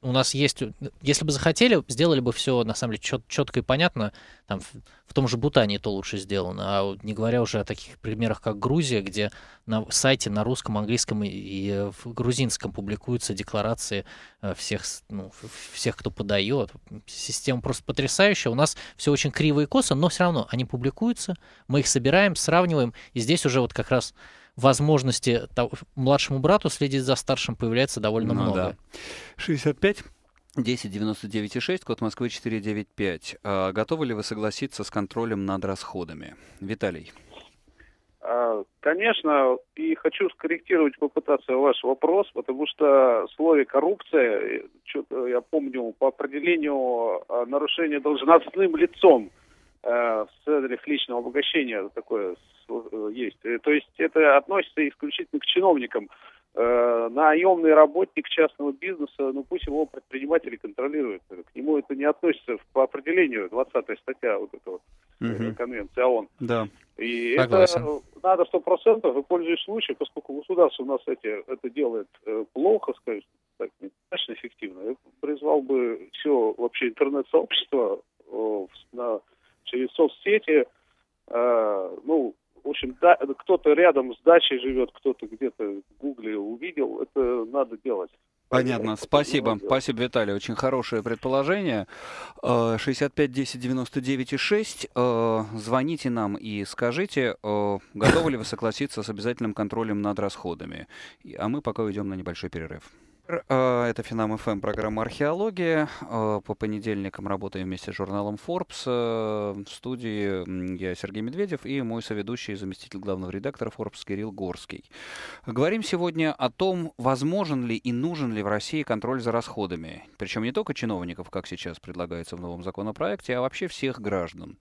у нас есть, если бы захотели, сделали бы все на самом деле чет, четко и понятно. Там в, в том же Бутане то лучше сделано, а не говоря уже о таких примерах, как Грузия, где на сайте на русском, английском и, и э, в грузинском публикуются декларации э, всех, ну, всех, кто подает. Система просто потрясающая. У нас все очень криво и косо, но все равно они публикуются, мы их собираем, сравниваем, и здесь уже вот как раз возможности того, младшему брату следить за старшим появляется довольно ну, много. Да. 65. 10.99.6, код Москвы 495. А, готовы ли вы согласиться с контролем над расходами? Виталий. А, конечно, и хочу скорректировать, попытаться ваш вопрос, потому что слове коррупция, э, что я помню, по определению а, нарушение должностным лицом Э, в целях личного обогащения такое э, есть. Э, то есть это относится исключительно к чиновникам. Наемный работник частного бизнеса, ну пусть его предприниматели контролируют. К нему это не относится по определению 20 статья вот этого угу. конвенции ООН. Да. И Согласен. это надо сто процентов и пользуясь случаем, поскольку государство у нас эти, это делает плохо, скажем так, достаточно эффективно. Я призвал бы все вообще интернет-сообщество на через соцсети, э, ну, в общем, да, кто-то рядом с дачей живет, кто-то где-то в Гугле увидел, это надо делать. Понятно. Спасибо. Спасибо, Виталий. Очень хорошее предположение. 65 10 99 и 6. Э, звоните нам и скажите, э, готовы ли вы согласиться с обязательным контролем над расходами. А мы пока уйдем на небольшой перерыв вечер. А, это Финам ФМ, эм, программа «Археология». А, по понедельникам работаем вместе с журналом Forbes. А, в студии я Сергей Медведев и мой соведущий, заместитель главного редактора Forbes Кирилл Горский. Говорим сегодня о том, возможен ли и нужен ли в России контроль за расходами. Причем не только чиновников, как сейчас предлагается в новом законопроекте, а вообще всех граждан.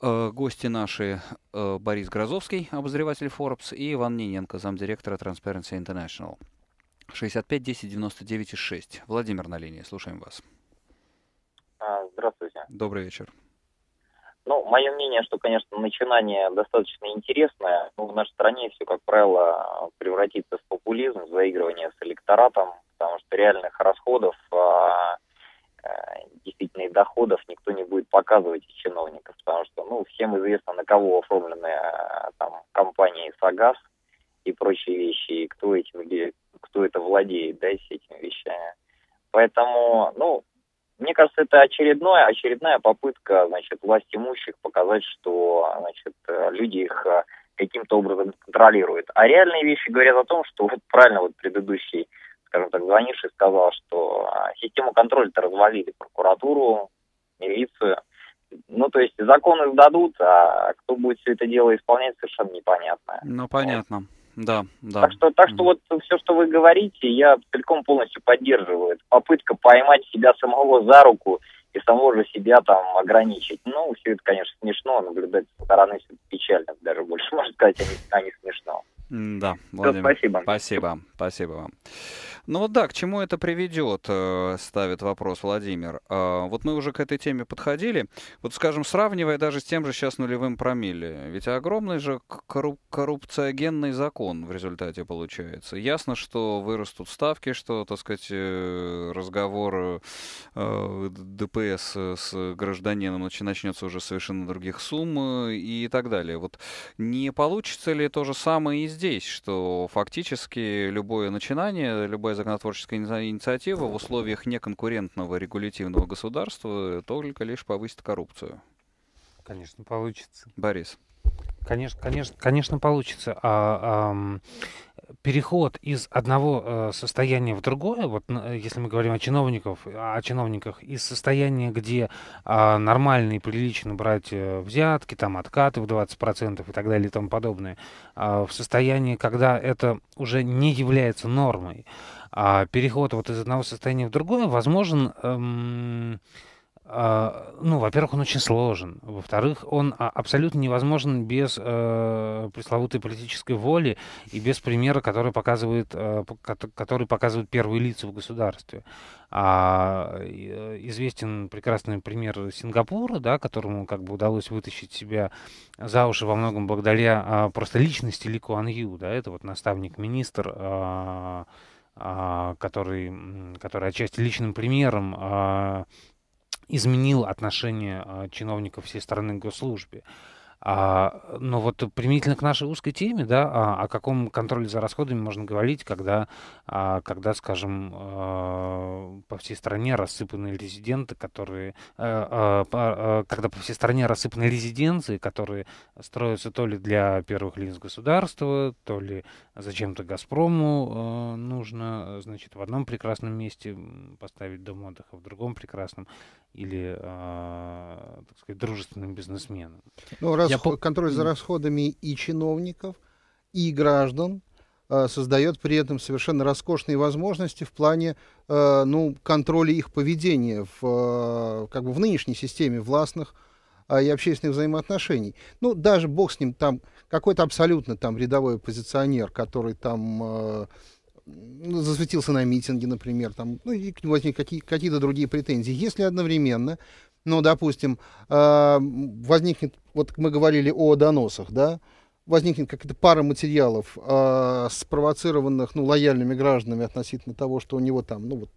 Гости наши Борис Грозовский, обозреватель Forbes, и Иван Ниненко, замдиректора Transparency International. 65 10 99 и 6. Владимир на линии, слушаем вас. А, здравствуйте. Добрый вечер. Ну, мое мнение, что, конечно, начинание достаточно интересное, но ну, в нашей стране все, как правило, превратится в популизм, в заигрывание с электоратом, потому что реальных расходов, а, э, действительно и доходов никто не будет показывать из чиновников, потому что, ну, всем известно, на кого оформлены а, там компании «Сагаз», и прочие вещи, и кто этим, или кто это владеет, да, с этими вещами. Поэтому, ну, мне кажется, это очередная, очередная попытка, значит, власть имущих показать, что, значит, люди их а, каким-то образом контролируют. А реальные вещи говорят о том, что вот правильно вот предыдущий, скажем так, звонивший сказал, что а, систему контроля-то развалили прокуратуру, милицию. Ну, то есть законы сдадут, а кто будет все это дело исполнять, совершенно непонятно. Ну, понятно. Вот да, да. Так что, так что вот все, что вы говорите, я целиком полностью поддерживаю. Это попытка поймать себя самого за руку и самого же себя там ограничить. Ну, все это, конечно, смешно, наблюдать со стороны все печально, даже больше можно сказать, а не, а не смешно. Да, Владимир, Все, спасибо. Спасибо, спасибо вам. Ну вот да, к чему это приведет, э, ставит вопрос Владимир. Э, вот мы уже к этой теме подходили. Вот, скажем, сравнивая даже с тем же сейчас нулевым промилле, ведь огромный же корруп коррупциогенный закон в результате получается. Ясно, что вырастут ставки, что, так сказать, э, разговор ДПС с гражданином начнется уже совершенно других сумм и так далее. Вот не получится ли то же самое и здесь? здесь, что фактически любое начинание, любая законотворческая инициатива в условиях неконкурентного регулятивного государства только лишь повысит коррупцию. Конечно, получится. Борис. Конечно, конечно, конечно, получится. А, а, переход из одного э, состояния в другое, вот э, если мы говорим о чиновников, э, о чиновниках, из состояния, где а, нормально и прилично брать взятки, там откаты в 20% и так далее и тому подобное, а, в состояние, когда это уже не является нормой, а переход вот из одного состояния в другое возможен... Эм, а, ну, во-первых, он очень сложен. Во-вторых, он а, абсолютно невозможен без э, пресловутой политической воли и без примера, который показывает, э, который показывает первые лица в государстве. А, э, известен прекрасный пример Сингапура, да, которому как бы удалось вытащить себя за уши во многом благодаря а, просто личности Ли Куан Ю. Да, это вот наставник-министр а, а, который, который отчасти личным примером а, изменил отношение а, чиновников всей страны к госслужбе. А, но ну, вот применительно к нашей узкой теме, да, а, о каком контроле за расходами можно говорить, когда, а, когда скажем, а, по всей стране рассыпаны резиденты, которые, а, а, а, когда по всей стране рассыпаны резиденции, которые строятся то ли для первых лиц государства, то ли зачем-то Газпрому а, нужно, значит, в одном прекрасном месте поставить дом отдыха, в другом прекрасном, или, а, так сказать, дружественным бизнесменам. Ну, раз расход, я... контроль за расходами и чиновников, и граждан э, создает при этом совершенно роскошные возможности в плане э, ну, контроля их поведения в, э, как бы в нынешней системе властных э, и общественных взаимоотношений. Ну, даже бог с ним, там какой-то абсолютно там рядовой оппозиционер, который там э, засветился на митинге, например, там, ну, и возник какие-то другие претензии. Если одновременно но, ну, допустим, а, возникнет, вот мы говорили о доносах, да, возникнет какая-то пара материалов, э, спровоцированных ну, лояльными гражданами относительно того, что у него там, ну вот,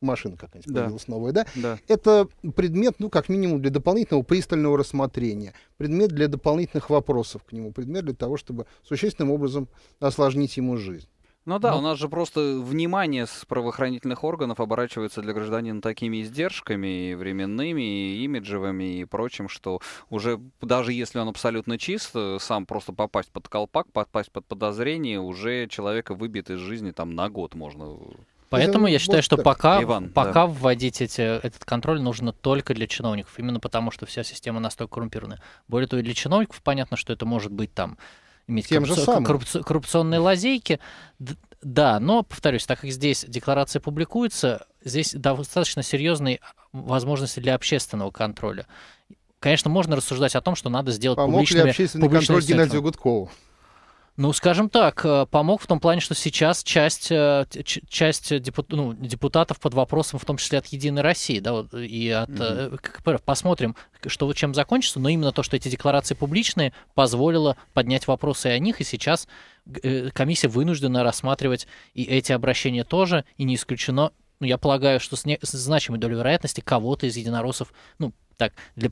машина какая-нибудь да. появилась новая, да? да? Это предмет, ну, как минимум, для дополнительного пристального рассмотрения, предмет для дополнительных вопросов к нему, предмет для того, чтобы существенным образом осложнить ему жизнь. Ну да, Но... у нас же просто внимание с правоохранительных органов оборачивается для гражданина такими издержками и временными, и имиджевыми, и прочим, что уже даже если он абсолютно чист, э, сам просто попасть под колпак, попасть под подозрение, уже человека выбит из жизни там на год можно Поэтому ну, я считаю, что пока, Иван, пока да. вводить эти, этот контроль нужно только для чиновников, именно потому что вся система настолько коррумпирована. Более того, для чиновников понятно, что это может быть там иметь Тем коррупци... же самым. Коррупци... коррупционные лазейки. Да, но, повторюсь, так как здесь декларация публикуется, здесь достаточно серьезные а, возможности для общественного контроля. Конечно, можно рассуждать о том, что надо сделать Помог публичными... Помог ли общественный публичными контроль Геннадию Гудкову? Ну, скажем так, э, помог в том плане, что сейчас часть, э, часть депут, ну, депутатов под вопросом, в том числе от Единой России, да, и от mm-hmm. Посмотрим, что чем закончится, но именно то, что эти декларации публичные, позволило поднять вопросы о них, и сейчас комиссия вынуждена рассматривать и эти обращения тоже, и не исключено, ну, я полагаю, что с, не, с значимой долей вероятности кого-то из единороссов, ну, так для,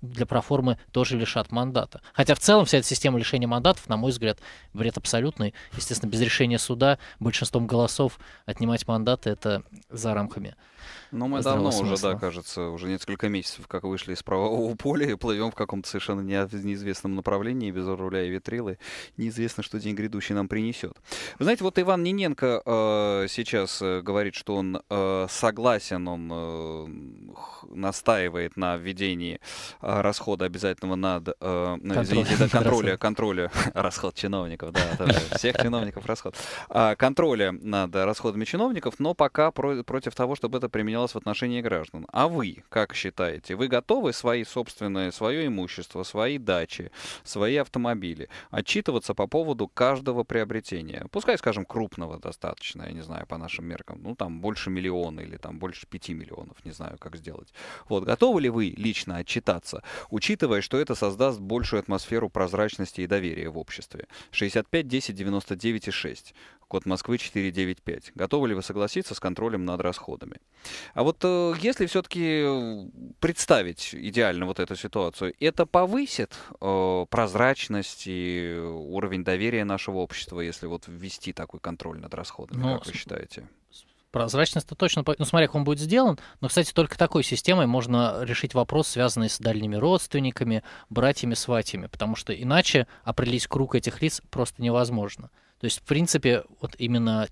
для проформы тоже лишат мандата. Хотя в целом вся эта система лишения мандатов, на мой взгляд, бред абсолютный. Естественно, без решения суда большинством голосов отнимать мандаты это за рамками ну мы давно смысла. уже, да, кажется, уже несколько месяцев, как вышли из правового поля и плывем в каком-то совершенно неизвестном направлении, без руля и ветрилы. Неизвестно, что день грядущий нам принесет. Вы знаете, вот Иван Ниненко э, сейчас э, говорит, что он э, согласен, он э, настаивает на введении э, расхода обязательного над, э, контроль. Ну, извините, да, контроля, контроля, расход чиновников, да, всех чиновников расход, а, контроля над расходами чиновников, но пока против того, чтобы это применялась в отношении граждан. А вы как считаете? Вы готовы свои собственные, свое имущество, свои дачи, свои автомобили отчитываться по поводу каждого приобретения? Пускай, скажем, крупного достаточно, я не знаю, по нашим меркам, ну там больше миллиона или там больше пяти миллионов, не знаю, как сделать. Вот, готовы ли вы лично отчитаться, учитывая, что это создаст большую атмосферу прозрачности и доверия в обществе? 65 10 99 и 6 код Москвы 495. Готовы ли вы согласиться с контролем над расходами? А вот э, если все-таки э, представить идеально вот эту ситуацию, это повысит э, прозрачность и уровень доверия нашего общества, если вот ввести такой контроль над расходами, ну, как вы считаете? Прозрачность-то точно, ну смотря, как он будет сделан, но, кстати, только такой системой можно решить вопрос, связанный с дальними родственниками, братьями, сватьями, потому что иначе определить круг этих лиц просто невозможно. То есть, в принципе, вот именно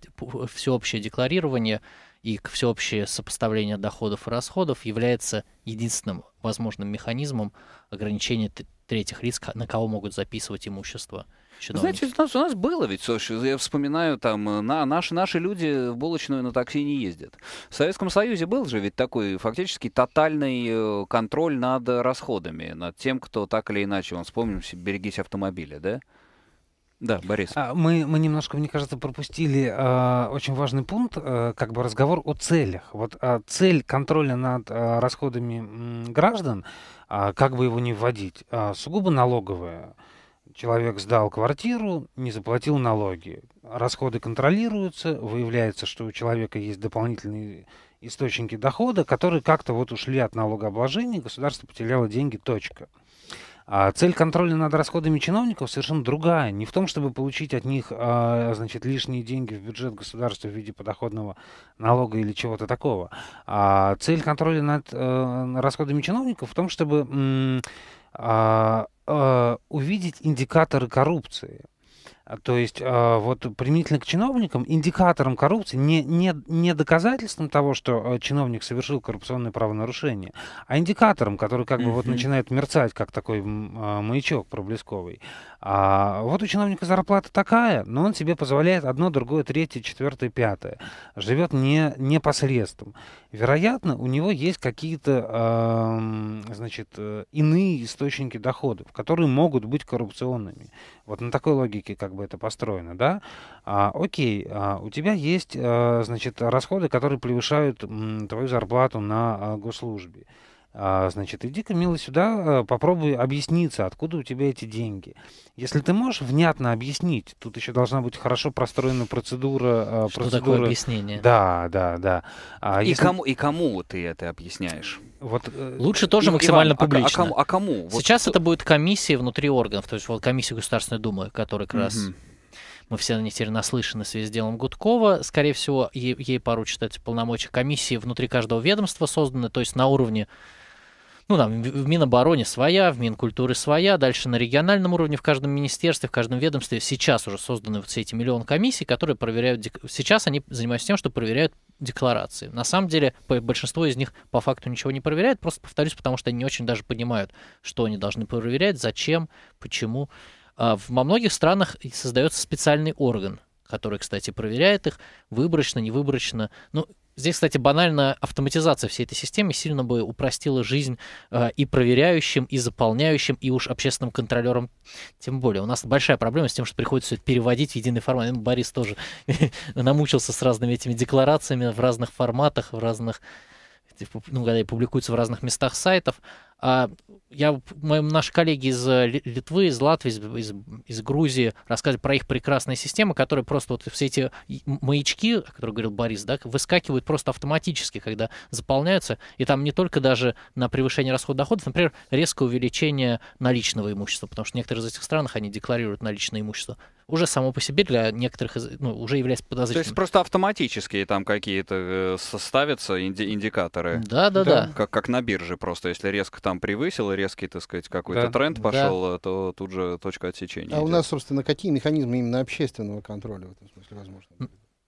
всеобщее декларирование и всеобщее сопоставление доходов и расходов является единственным возможным механизмом ограничения третьих лиц, на кого могут записывать имущество чиновники. Знаете, у нас, у нас было ведь, слушай, я вспоминаю, там, э, на, наши, наши люди в булочную на такси не ездят. В Советском Союзе был же ведь такой фактически тотальный э, контроль над расходами, над тем, кто так или иначе, он вспомним, берегись автомобиля, да? Да, Борис. А, мы, мы немножко, мне кажется, пропустили э, очень важный пункт, э, как бы разговор о целях. Вот э, цель контроля над э, расходами граждан, э, как бы его ни вводить, э, сугубо налоговая. Человек сдал квартиру, не заплатил налоги. Расходы контролируются, выявляется, что у человека есть дополнительные источники дохода, которые как-то вот ушли от налогообложения, государство потеряло деньги, точка. А цель контроля над расходами чиновников совершенно другая. Не в том, чтобы получить от них а, значит, лишние деньги в бюджет государства в виде подоходного налога или чего-то такого. А цель контроля над а, расходами чиновников в том, чтобы а, а, увидеть индикаторы коррупции. А, то есть а, вот применительно к чиновникам индикатором коррупции не, не, не доказательством того, что а, чиновник совершил коррупционное правонарушение, а индикатором, который как бы вот начинает мерцать, как такой маячок проблесковый. А вот у чиновника зарплата такая, но он себе позволяет одно, другое, третье, четвертое, пятое. Живет не, не посредством. Вероятно, у него есть какие-то э, значит, иные источники доходов, которые могут быть коррупционными. Вот на такой логике как бы это построено, да? А, окей, а у тебя есть, э, значит, расходы, которые превышают м, твою зарплату на э, госслужбе. А, значит, иди-ка, милый, сюда, а, попробуй объясниться, откуда у тебя эти деньги. Если ты можешь внятно объяснить, тут еще должна быть хорошо простроена процедура. А, Что процедура... такое объяснение? Да, да, да. А и, если... кому, и кому ты это объясняешь? Вот, э, Лучше тоже и, максимально Иван, публично. А, а кому? А кому? Вот Сейчас кто... это будет комиссия внутри органов, то есть вот комиссия Государственной Думы, которая как раз мы все на них теперь наслышаны в связи с делом Гудкова. Скорее всего, ей, ей поручат эти полномочия комиссии внутри каждого ведомства созданы, то есть на уровне ну, там, в Минобороне своя, в Минкультуры своя, дальше на региональном уровне в каждом министерстве, в каждом ведомстве сейчас уже созданы вот все эти миллион комиссий, которые проверяют, сейчас они занимаются тем, что проверяют декларации. На самом деле, большинство из них по факту ничего не проверяет, просто повторюсь, потому что они не очень даже понимают, что они должны проверять, зачем, почему. А во многих странах создается специальный орган, который, кстати, проверяет их выборочно, невыборочно. Ну, Здесь, кстати, банально автоматизация всей этой системы сильно бы упростила жизнь э, и проверяющим, и заполняющим, и уж общественным контролерам. Тем более, у нас большая проблема с тем, что приходится это переводить в единый формат. Ну, Борис тоже намучился с разными этими декларациями в разных форматах, в разных ну, когда публикуются в разных местах сайтов, а, я, мы, наши коллеги из э, Литвы, из Латвии, из, из, из Грузии рассказывали про их прекрасные системы, которые просто вот все эти маячки, о которых говорил Борис, да, выскакивают просто автоматически, когда заполняются, и там не только даже на превышение расхода доходов, например, резкое увеличение наличного имущества, потому что в некоторых из этих странах они декларируют наличное имущество уже само по себе для некоторых ну, уже является подозрительным. То есть просто автоматические там какие-то э, составятся инди- индикаторы. Да, да, да. да. Как, как на бирже просто, если резко там там превысил резкий, так сказать, какой-то да. тренд пошел, да. то тут же точка отсечения. А идет. у нас, собственно, какие механизмы именно общественного контроля в этом смысле возможны?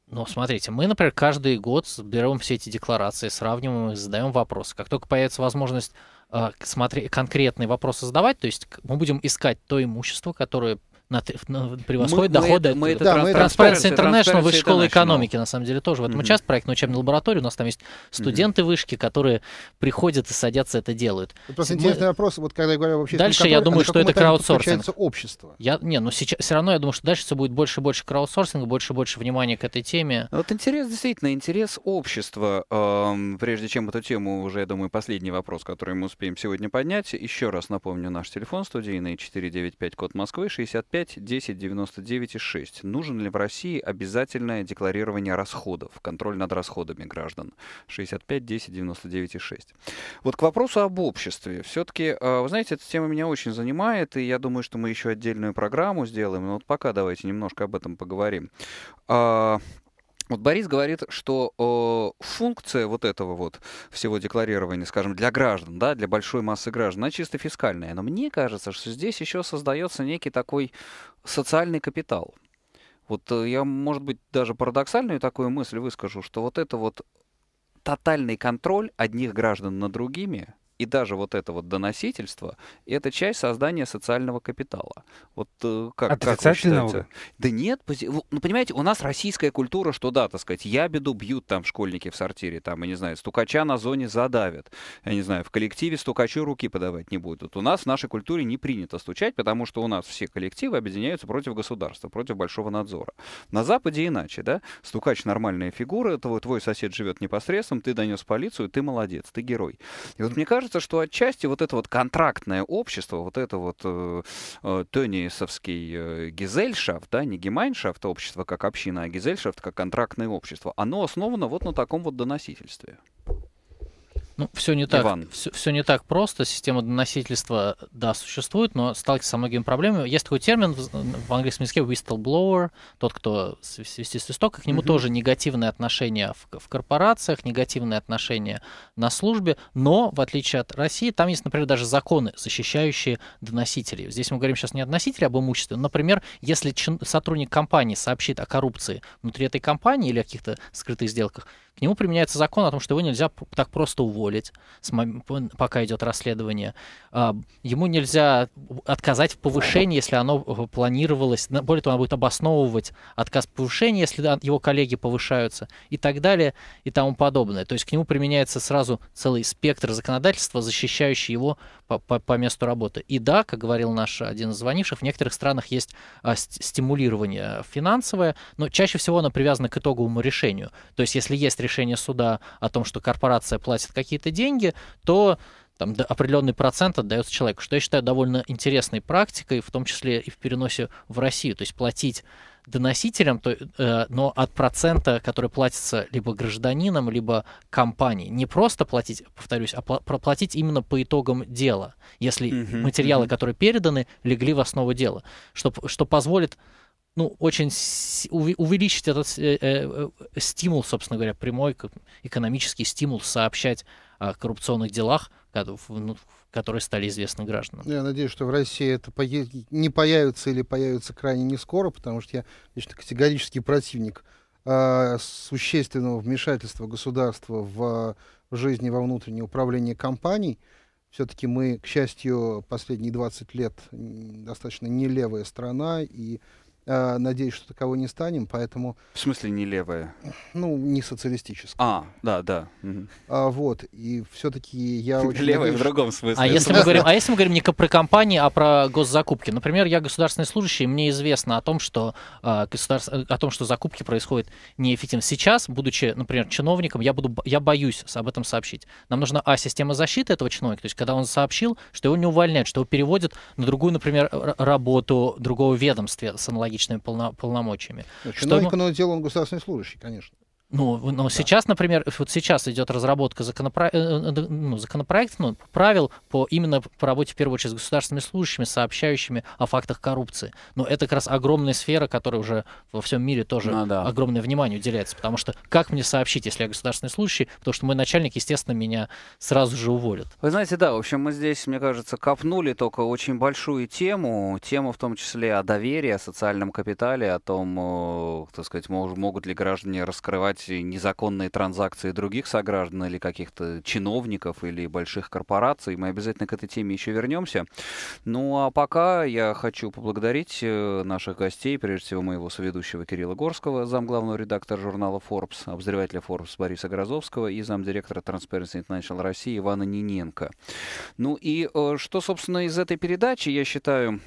Ну, смотрите, мы, например, каждый год берем все эти декларации, сравниваем их, задаем вопросы. Как только появится возможность э, а, смотри, конкретные вопросы задавать, то есть мы будем искать то имущество, которое на, на, превосходит мы, доходы мы, это, мы да, Transparency International Высшей школы экономики, на самом деле, тоже вот этом mm-hmm. участвует проектная учебная лаборатория. У нас там есть студенты mm-hmm. вышки, которые приходят и садятся, это делают. Это ну, просто мы... интересный вопрос, вот когда я говорю вообще... Дальше я а думаю, что это краудсорсинг. общество. Я, не, ну сейчас, все равно я думаю, что дальше все будет больше и больше краудсорсинга, больше и больше внимания к этой теме. Ну, вот интерес, действительно, интерес общества. Эм, прежде чем эту тему, уже, я думаю, последний вопрос, который мы успеем сегодня поднять. Еще раз напомню, наш телефон студийный 495 код Москвы 65 5 10 99 и 6. Нужен ли в России обязательное декларирование расходов, контроль над расходами граждан? 65 10 99 и 6. Вот к вопросу об обществе. Все-таки, э, вы знаете, эта тема меня очень занимает, и я думаю, что мы еще отдельную программу сделаем. Но вот пока давайте немножко об этом поговорим. А, вот Борис говорит, что э, функция вот этого вот всего декларирования, скажем, для граждан, да, для большой массы граждан, она чисто фискальная. Но мне кажется, что здесь еще создается некий такой социальный капитал. Вот э, я, может быть, даже парадоксальную такую мысль выскажу, что вот это вот тотальный контроль одних граждан над другими, и даже вот это вот доносительство — это часть создания социального капитала. Вот э, как, как Да нет, пози... ну понимаете, у нас российская культура, что да, так сказать, я беду бьют там школьники в сортире, там, я не знаю, стукача на зоне задавят, я не знаю, в коллективе стукачу руки подавать не будут. У нас в нашей культуре не принято стучать, потому что у нас все коллективы объединяются против государства, против большого надзора. На Западе иначе, да? Стукач — нормальная фигура, твой, твой сосед живет непосредственно ты донес полицию, ты молодец, ты герой. И вот мне кажется, кажется, что отчасти вот это вот контрактное общество, вот это вот э, э, теннисовский э, гизельшафт, да, не гемайншафт, общество как община, а гизельшафт как контрактное общество, оно основано вот на таком вот доносительстве. Ну, все не так, Иван. Все, все не так просто. Система доносительства, да, существует, но сталкивается со многими проблемами. Есть такой термин в, в английском языке whistleblower, тот, кто свистит свисток, к нему угу. тоже негативные отношения в, в корпорациях, негативные отношения на службе, но, в отличие от России, там есть, например, даже законы, защищающие доносителей. Здесь мы говорим сейчас не о доносителе, а об имуществе. Например, если чин, сотрудник компании сообщит о коррупции внутри этой компании или о каких-то скрытых сделках, к нему применяется закон о том, что его нельзя так просто уволить, пока идет расследование. А, ему нельзя отказать в повышении, если оно э, планировалось. Более того, он будет обосновывать отказ в повышении, если его коллеги повышаются и так далее и тому подобное. То есть к нему применяется сразу целый спектр законодательства, защищающий его по, по, по месту работы. И да, как говорил наш один из звонивших, в некоторых странах есть а, стимулирование финансовое, но чаще всего оно привязано к итоговому решению. То есть если есть решение суда о том, что корпорация платит какие-то деньги, то там определенный процент отдается человеку, что я считаю довольно интересной практикой, в том числе и в переносе в Россию, то есть платить доносителям, то, э, но от процента, который платится либо гражданинам, либо компании. Не просто платить, повторюсь, а проплатить именно по итогам дела, если uh-huh, материалы, uh-huh. которые переданы, легли в основу дела, что, что позволит ну, очень увеличить этот э, э, э, стимул, собственно говоря, прямой экономический стимул сообщать о коррупционных делах, ну, которые стали известны гражданам. Ну, я надеюсь, что в России это не появится или появится крайне не скоро, потому что я лично категорический противник а, существенного вмешательства государства а, в жизни во внутреннее управление компаний. Все-таки мы, к счастью, последние 20 лет достаточно нелевая страна, и а, надеюсь, что такого не станем, поэтому... В смысле не левая? Ну, не социалистическая. А, да, да. Угу. А, вот, и все-таки я очень... Левая надеюсь, в другом смысле. А если, мы говорим, а если мы говорим не про компании, а про госзакупки? Например, я государственный служащий, мне известно о том, что, э, о том, что закупки происходят неэффективно. Сейчас, будучи, например, чиновником, я, буду, я боюсь об этом сообщить. Нам нужна, а, система защиты этого чиновника, то есть когда он сообщил, что его не увольняют, что его переводят на другую, например, работу другого ведомства с аналогичным аналогичными полно, полномочиями. чиновник, ну, что ему... по делу, он государственный служащий, конечно. Ну, но да. сейчас, например, вот сейчас идет разработка законопро... Э, э, э, ну, законопроекта, ну, правил по именно по работе, в первую очередь, с государственными служащими, сообщающими о фактах коррупции. Но это как раз огромная сфера, которая уже во всем мире тоже ну, да. огромное внимание уделяется. Потому что как мне сообщить, если я государственный служащий? Потому что мой начальник, естественно, меня сразу же уволит. Вы знаете, да, в общем, мы здесь, мне кажется, копнули только очень большую тему. Тему в том числе о доверии, о социальном капитале, о том, так сказать, могут ли граждане раскрывать быть, незаконные транзакции других сограждан или каких-то чиновников или больших корпораций. Мы обязательно к этой теме еще вернемся. Ну а пока я хочу поблагодарить э, наших гостей, прежде всего моего соведущего Кирилла Горского, замглавного редактора журнала Forbes, обозревателя Forbes Бориса Грозовского и замдиректора Transparency International России Ивана Ниненко. Ну и э, что, собственно, из этой передачи, я считаю,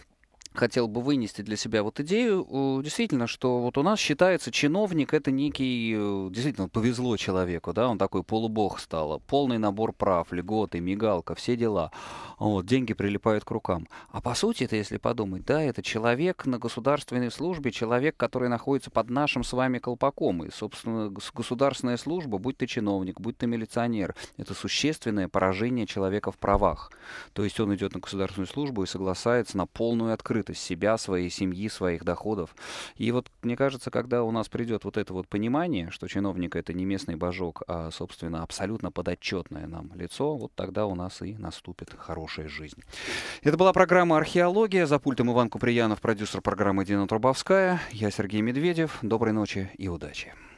хотел бы вынести для себя вот идею, э, действительно, что вот у нас считается чиновник это некий, э, действительно, повезло человеку, да, он такой полубог стал, полный набор прав, льготы, мигалка, все дела, вот, деньги прилипают к рукам. А по сути это, если подумать, да, это человек на государственной службе, человек, который находится под нашим с вами колпаком, и, собственно, государственная служба, будь ты чиновник, будь ты милиционер, это существенное поражение человека в правах. То есть он идет на государственную службу и согласается на полную открытость строит из себя, своей семьи, своих доходов. И вот мне кажется, когда у нас придет вот это вот понимание, что чиновник это не местный божок, а, собственно, абсолютно подотчетное нам лицо, вот тогда у нас и наступит хорошая жизнь. Это была программа «Археология». За пультом Иван Куприянов, продюсер программы Дина Трубовская. Я Сергей Медведев. Доброй ночи и удачи.